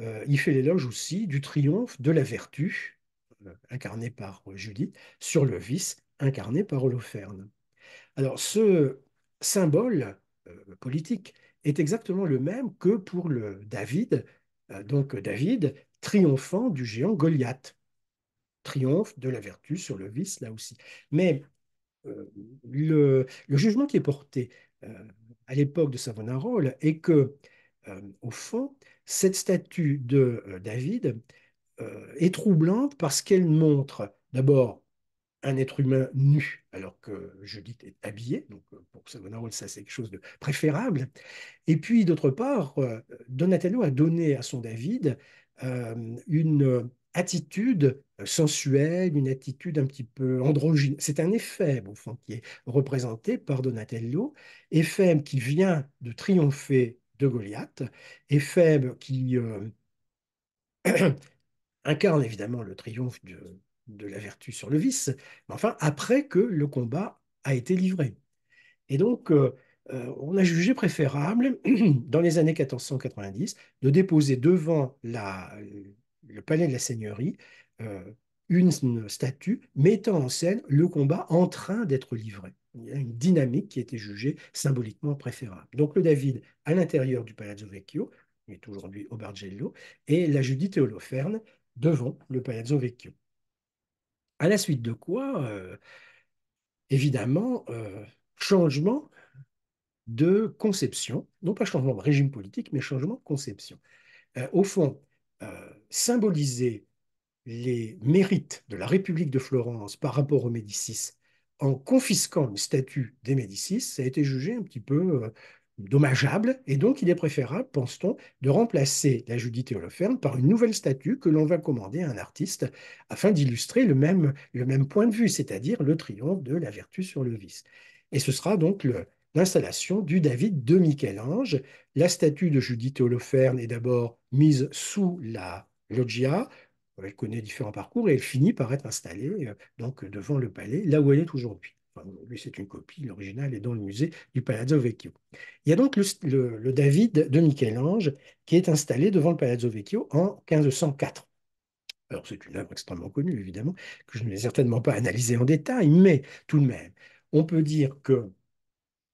Euh, il fait l'éloge aussi du triomphe de la vertu, euh, incarnée par Judith, sur le vice, incarné par Holoferne. Alors ce symbole politique est exactement le même que pour le David, donc David triomphant du géant Goliath. Triomphe de la vertu sur le vice, là aussi. Mais le, jugement qui est porté à l'époque de Savonarole et que, euh, au fond, cette statue de euh, David euh, est troublante parce qu'elle montre d'abord un être humain nu, alors que Judith est habillée, donc pour Savonarole, ça c'est quelque chose de préférable. Et puis, d'autre part, Donatello a donné à son David une attitude euh, sensuelle, une attitude un petit peu androgyne. C'est un éphèbe, au fond, qui est représenté par Donatello, éphèbe qui vient de triompher de Goliath, éphèbe qui euh, incarne évidemment le triomphe de, la vertu sur le vice, mais enfin, après que le combat a été livré. Et donc, euh, on a jugé préférable, dans les années 1490, de déposer devant la, le palais de la Seigneurie, euh, une, statue mettant en scène le combat en train d'être livré. Il y a une dynamique qui était jugée symboliquement préférable. Donc le David à l'intérieur du Palazzo Vecchio, qui est aujourd'hui au Bargello, et la Judith et Holoferne devant le Palazzo Vecchio. À la suite de quoi, euh, évidemment, euh, changement de conception, non pas changement de régime politique, mais changement de conception. au fond, euh, symboliser les mérites de la République de Florence par rapport aux Médicis en confisquant le statut des Médicis, ça a été jugé un petit peu euh, dommageable, et donc il est préférable, pense-t-on, de remplacer la Judith holoferne par une nouvelle statue que l'on va commander à un artiste afin d'illustrer le même, le même point de vue, c'est-à-dire le triomphe de la vertu sur le vice. Et ce sera donc le, l'installation du David de Michel-Ange. La statue de Judith Holoferne est d'abord mise sous la loggia, elle connaît différents parcours et elle finit par être installée euh, donc euh, devant le palais, là où elle est aujourd'hui. Enfin, aujourd'hui, c'est une copie, l'original est dans le musée du Palazzo Vecchio. Il y a donc le, David de Michel-Ange qui est installé devant le Palazzo Vecchio en 1504. Alors, c'est une œuvre extrêmement connue, évidemment, que je ne vais certainement pas analyser en détail, mais tout de même, on peut dire que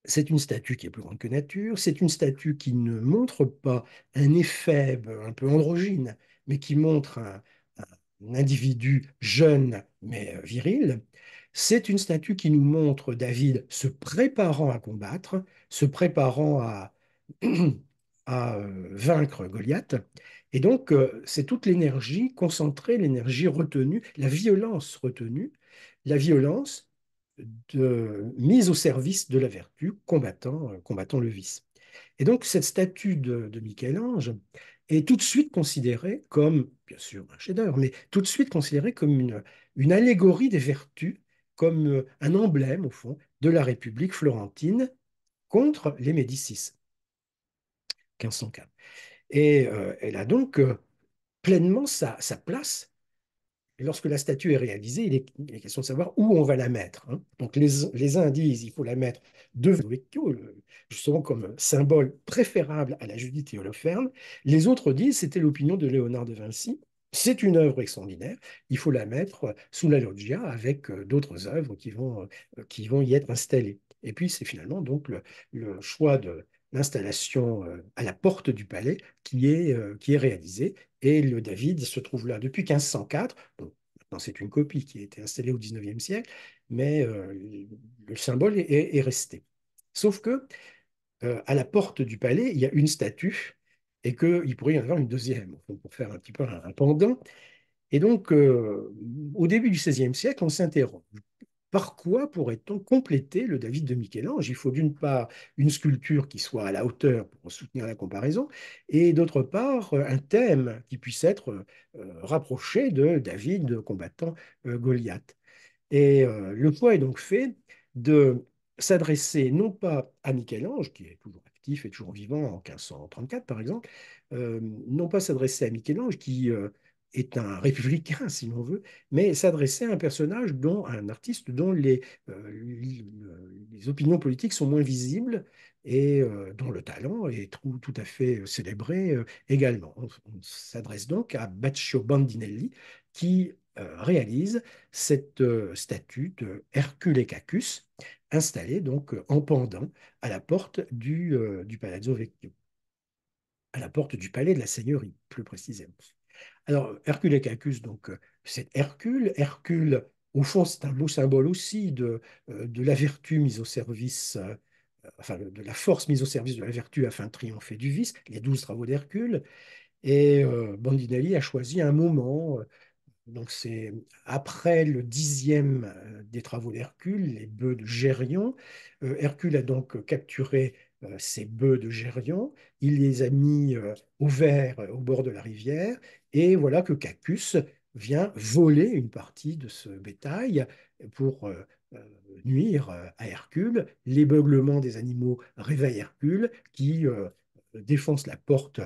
c'est une statue qui est plus grande que nature, c'est une statue qui ne montre pas un éphèbe un peu androgyne, mais qui montre un, individu jeune mais euh, viril. C'est une statue qui nous montre David se préparant à combattre, se préparant à euh, vaincre Goliath. Et donc, euh, c'est toute l'énergie concentrée, l'énergie retenue, la violence retenue, la violence de mise au service de la vertu, combattant, euh, combattant le vice. Et donc cette statue de, Michel-Ange est tout de suite considérée comme, bien sûr, un chef-d'œuvre, mais tout de suite considérée comme une, allégorie des vertus, comme euh, un emblème, au fond, de la République florentine contre les Médicis, 1504. Et euh, elle a donc pleinement sa, sa place lorsque la statue est réalisée, il est, question de savoir où on va la mettre. Hein. Donc les, uns disent il faut la mettre devant Vecchio, justement comme symbole préférable à la Judith et Holoferne. Les autres disent, c'était l'opinion de Léonard de Vinci, c'est une œuvre extraordinaire, il faut la mettre sous la loggia avec euh, d'autres œuvres qui vont, euh, qui vont y être installées. Et puis c'est finalement donc le choix de, l'installation euh, à la porte du palais qui est, euh, qui est réalisée. Et le David se trouve là depuis 1504. maintenant, c'est une copie qui a été installée au 19e siècle, mais euh, le symbole est, resté. Sauf que à la porte du palais, il y a une statue et qu'il pourrait y en avoir une deuxième, pour faire un petit peu un, pendant. Et donc, au début du 16e siècle, on s'interroge. Par quoi pourrait-on compléter le David de Michel-Ange Il faut d'une part une sculpture qui soit à la hauteur pour soutenir la comparaison, et d'autre part euh, un thème qui puisse être euh, euh, rapproché de David combattant Goliath. Et le point est donc fait de s'adresser non pas à Michel-Ange, qui est toujours actif et toujours vivant en 1534 par exemple, non pas s'adresser à Michel-Ange qui est un républicain, si l'on veut, mais s'adresser à un personnage dont, à un artiste dont les, euh, les opinions politiques sont moins visibles et euh, dont le talent est tout, à fait euh, célébré également. On, s'adresse donc à Baccio Bandinelli, qui réalise cette statue de Hercule et Cacus, installée donc en pendant à la porte du, du Palazzo Vecchio, à la porte du palais de la Seigneurie, plus précisément. Alors, Hercule et Cacus, donc, euh, c'est Hercule. Hercule, au fond, c'est un beau symbole aussi de, euh, de la vertu mise au service, euh, enfin, de la force mise au service de la vertu afin de triompher du vice, les douze travaux d'Hercule. Et Bandinelli a choisi un moment, donc c'est après le dixième des travaux d'Hercule, les bœufs de Gérion. Hercule a donc capturé ces euh, bœufs de Gérion, il les a mis euh, au vert euh, au bord de la rivière, et voilà que Cacus vient voler une partie de ce bétail pour nuire à Hercule. L'ébeuglement des animaux réveille Hercule qui défonce la porte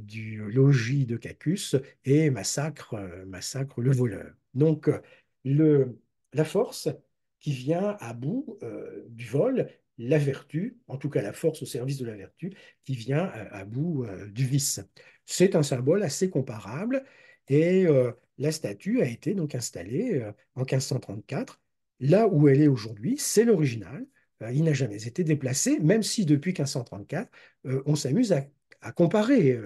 du logis de Cacus et massacre, massacre le voleur. Donc le, la force qui vient à bout du vol la vertu, en tout cas la force au service de la vertu, qui vient euh, à, bout euh, du vice. C'est un symbole assez comparable et euh, la statue a été donc installée en 1534. Là où elle est aujourd'hui, c'est l'original. il n'a jamais été déplacé, même si depuis 1534, on s'amuse à, comparer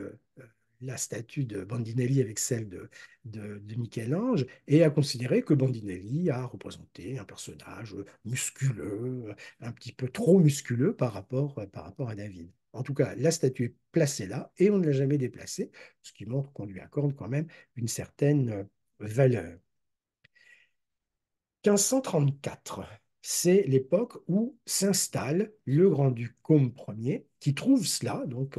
la statue de Bandinelli avec celle de, de, Michel-Ange et à considérer que Bandinelli a représenté un personnage musculeux, un petit peu trop musculeux par rapport, par rapport à David. En tout cas, la statue est placée là et on ne l'a jamais déplacée, ce qui montre qu'on lui accorde quand même une certaine valeur. 1534, c'est l'époque où s'installe le grand-duc comme Ier, qui trouve cela, donc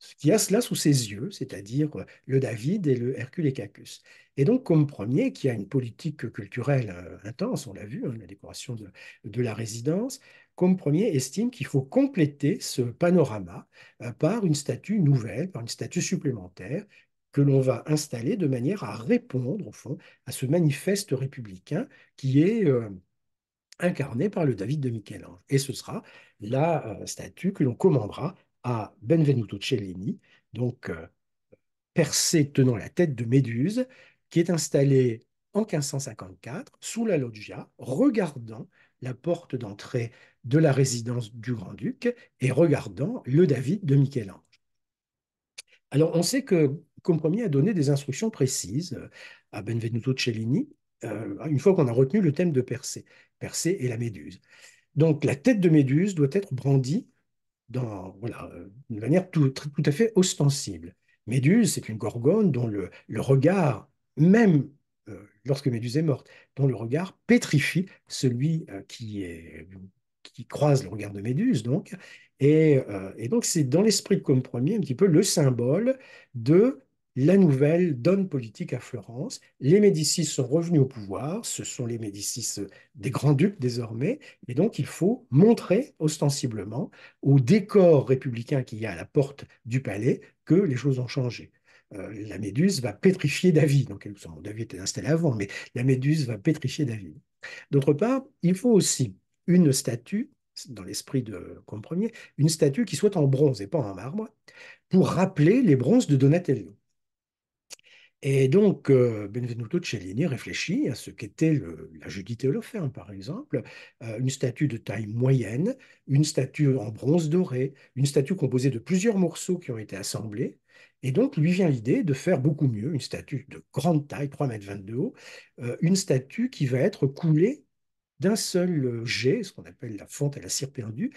il qui a cela sous ses yeux, c'est-à-dire euh, le David et le Hercule et Cacus. Et donc, comme premier, qui a une politique culturelle euh, intense, on l'a vu, hein, la décoration de, la résidence, comme premier estime qu'il faut compléter ce panorama euh, par une statue nouvelle, par une statue supplémentaire que l'on va installer de manière à répondre, au fond, à ce manifeste républicain qui est... incarné par le David de Michel-Ange. Et ce sera la statue que l'on commandera à Benvenuto Cellini, donc euh, percé tenant la tête de Méduse, qui est installé en 1554 sous la loggia, regardant la porte d'entrée de la résidence du grand-duc et regardant le David de Michel-Ange. Alors on sait que Compromis a donné des instructions précises euh, à Benvenuto Cellini, euh, une fois qu'on a retenu le thème de percé, percé et la Méduse. Donc la tête de Méduse doit être brandie d'une voilà, euh, manière tout, à fait ostensible. Méduse, c'est une gorgone dont le, regard, même euh, lorsque Méduse est morte, dont le regard pétrifie celui euh, qui, qui croise le regard de Méduse, donc. Et, donc, c'est dans l'esprit de Comme Premier un petit peu le symbole de la nouvelle donne politique à Florence. Les Médicis sont revenus au pouvoir, ce sont les Médicis euh, des grands-ducs désormais, et donc il faut montrer ostensiblement au décor républicain qu'il y a à la porte du palais que les choses ont changé. Euh, la Méduse va pétrifier David, donc David était installé avant, mais la Méduse va pétrifier David. D'autre part, il faut aussi une statue dans l'esprit de Premier, une statue qui soit en bronze et pas en marbre, pour rappeler les bronzes de Donatello. Et donc, euh, Benvenuto Cellini réfléchit à ce qu'était la Judith Holoferne, par exemple, euh, une statue de taille moyenne, une statue en bronze doré, une statue composée de plusieurs morceaux qui ont été assemblés. Et donc, lui vient l'idée de faire beaucoup mieux, une statue de grande taille, 3,22 m de haut, euh, une statue qui va être coulée d'un seul jet, ce qu'on appelle la fonte à la cire perdue,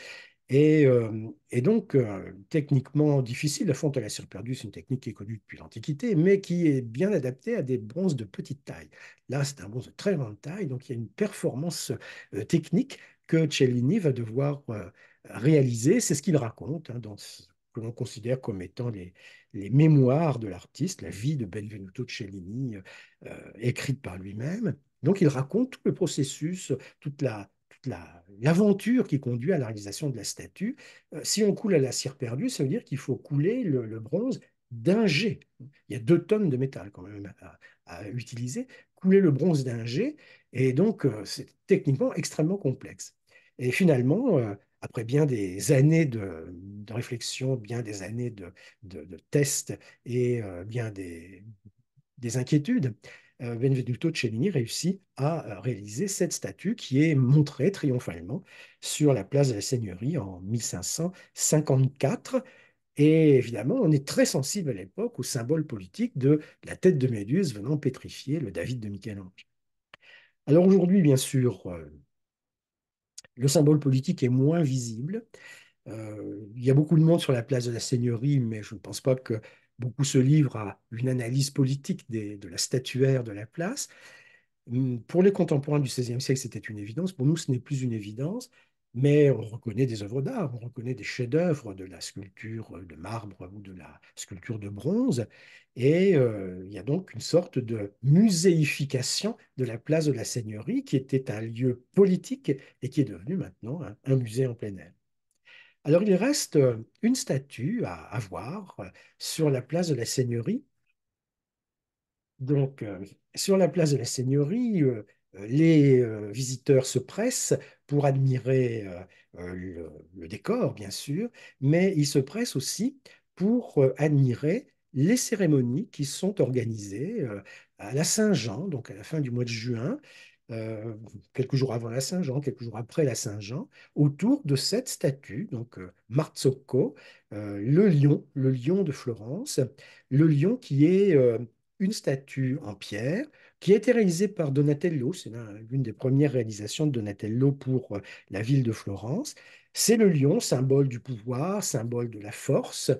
euh, et, donc, euh, techniquement difficile, la fonte à la cire perdue, c'est une technique qui est connue depuis l'Antiquité, mais qui est bien adaptée à des bronzes de petite taille. Là, c'est un bronze de très grande taille, donc il y a une performance euh, technique que Cellini va devoir réaliser. C'est ce qu'il raconte hein, dans ce que l'on considère comme étant les, les mémoires de l'artiste, la vie de Benvenuto Cellini, écrite par lui-même. Donc il raconte tout le processus, toute la, l'aventure qui conduit à la réalisation de la statue. Euh, si on coule à la cire perdue, ça veut dire qu'il faut couler le, bronze d'un jet. Il y a deux tonnes de métal quand même à, utiliser. Couler le bronze d'un jet, et donc euh, c'est techniquement extrêmement complexe. Et finalement, euh, après bien des années de, réflexion, bien des années de, tests et bien des inquiétudes, euh, Benvenuto Cellini réussit à euh, réaliser cette statue qui est montrée triomphalement sur la place de la Seigneurie en 1554. Et évidemment, on est très sensible à l'époque au symbole politique de la tête de Méduse venant pétrifier le David de Michel-Ange. Alors aujourd'hui, bien sûr, euh, le symbole politique est moins visible. il y a beaucoup de monde sur la place de la Seigneurie, mais je ne pense pas que beaucoup se livrent à une analyse politique de la statuaire de la place. Hum, pour les contemporains du XVIe siècle, c'était une évidence. Pour nous, ce n'est plus une évidence, mais on reconnaît des œuvres d'art, on reconnaît des chefs-d'œuvre de la sculpture de marbre ou de la sculpture de bronze. Et euh, il y a donc une sorte de muséification de la place de la Seigneurie qui était un lieu politique et qui est devenu maintenant un musée en plein air. Alors, il reste euh, une statue à, voir euh, sur la place de la Seigneurie. Donc, euh, sur la place de la Seigneurie, les visiteurs se pressent pour admirer le, décor, bien sûr, mais ils se pressent aussi pour admirer les cérémonies qui sont organisées à la Saint-Jean, donc à la fin du mois de juin, euh, quelques jours avant la Saint-Jean, quelques jours après la Saint-Jean, autour de cette statue, donc euh, Marzocco, euh, le lion, le lion de Florence, le lion qui est une statue en pierre qui a été réalisée par Donatello, c'est l'une des premières réalisations de Donatello pour la ville de Florence. C'est le lion, symbole du pouvoir, symbole de la force,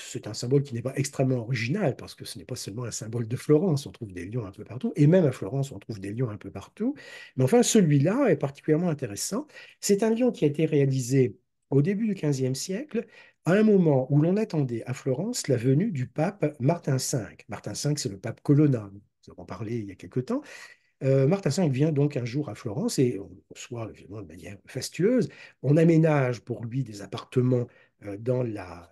c'est un symbole qui n'est pas extrêmement original, parce que ce n'est pas seulement un symbole de Florence, on trouve des lions un peu partout, et même à Florence, on trouve des lions un peu partout. Mais enfin, celui-là est particulièrement intéressant. C'est un lion qui a été réalisé au début du XVe siècle, à un moment où l'on attendait à Florence la venue du pape Martin V. Martin V, c'est le pape Colonna, nous avons parlé il y a quelque temps. Euh, Martin V vient donc un jour à Florence et on reçoit évidemment de manière fastueuse. On aménage pour lui des appartements euh, dans la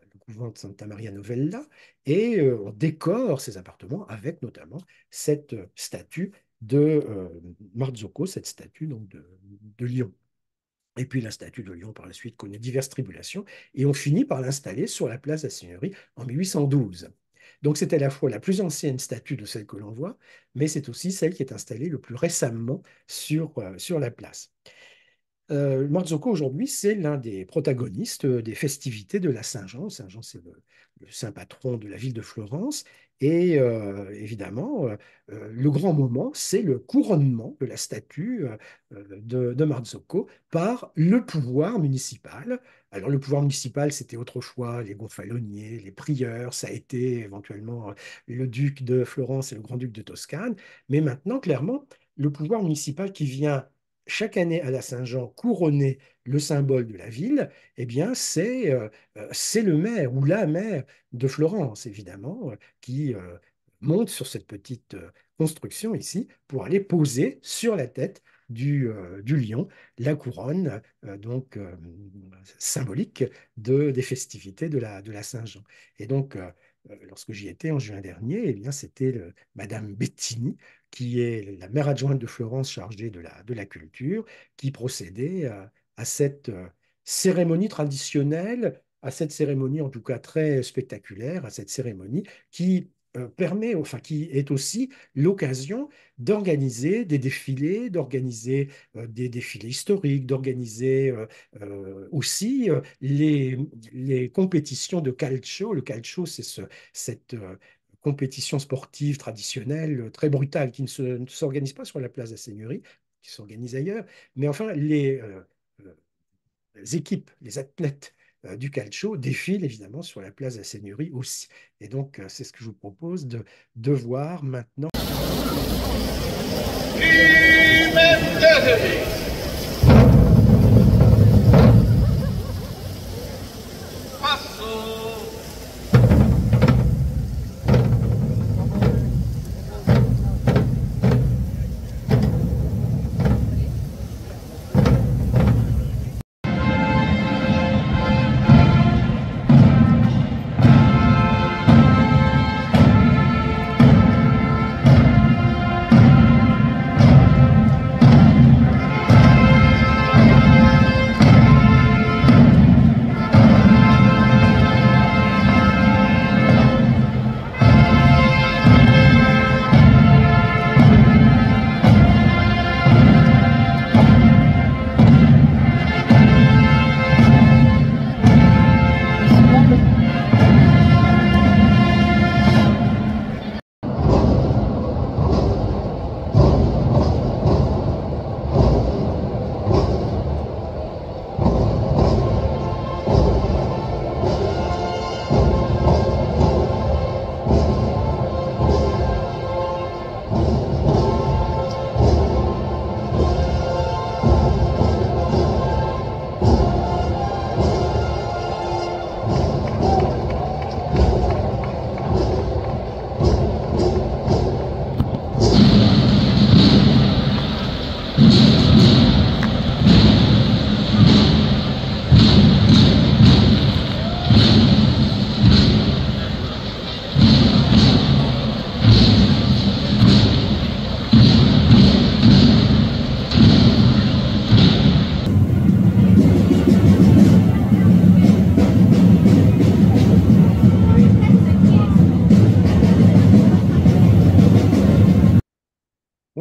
Santa Maria Novella, et euh, on décore ces appartements avec notamment cette euh, statue de euh, Marzocco, cette statue donc de, Lyon. Et puis la statue de Lyon, par la suite, connaît diverses tribulations, et on finit par l'installer sur la place de la Seigneurie en 1812. Donc c'est à la fois la plus ancienne statue de celle que l'on voit, mais c'est aussi celle qui est installée le plus récemment sur, sur la place. Euh, Marzocco aujourd'hui, c'est l'un des protagonistes euh, des festivités de la Saint-Jean. Saint-Jean, c'est le, saint patron de la ville de Florence. Et euh, évidemment, le grand moment, c'est le couronnement de la statue de, Marzocco par le pouvoir municipal. Alors, le pouvoir municipal, c'était autrefois les gonfaloniers, les prieurs, ça a été éventuellement le duc de Florence et le grand-duc de Toscane. Mais maintenant, clairement, le pouvoir municipal qui vient chaque année à la Saint-Jean couronner le symbole de la ville, et eh bien euh, euh, c'est le maire ou la maire de Florence, évidemment, euh, qui monte sur cette petite construction ici pour aller poser sur la tête du, du lion la couronne donc symbolique de, des festivités de la, de la Saint-Jean. Et donc, lorsque j'y étais en juin dernier, eh bien c'était Madame Bettini, qui est la maire adjointe de Florence chargée de la, de la culture, qui procédait euh, à, cette euh, cérémonie traditionnelle, à cette cérémonie en tout cas très spectaculaire, à cette cérémonie qui euh, permet, enfin qui est aussi l'occasion d'organiser des défilés, d'organiser des défilés historiques, d'organiser aussi les, les, compétitions de calcio. Le calcio, c'est ce, cette, compétition sportive traditionnelle euh, très brutale qui ne, s'organise pas sur la place de la Seigneurie, qui s'organise ailleurs. Mais enfin, les, euh, euh, équipes, les athlètes du calcio défilent évidemment sur la place de la Seigneurie aussi. Et donc, c'est ce que je vous propose de, de voir maintenant.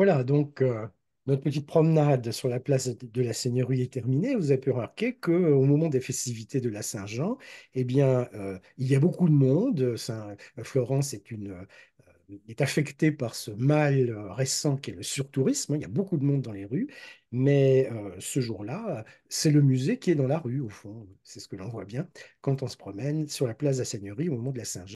voilà, donc euh, notre petite promenade sur la place de la Seigneurie est terminée. Vous avez pu remarquer qu'au moment des festivités de la Saint-Jean, eh bien, euh, il y a beaucoup de monde. Euh, Florence est affectée par ce mal récent qu'est le surtourisme. Il y a beaucoup de monde dans les rues, mais ce jour-là, c'est le musée qui est dans la rue, au fond. C'est ce que l'on voit bien quand on se promène sur la place de la Seigneurie au moment de la Saint-Jean.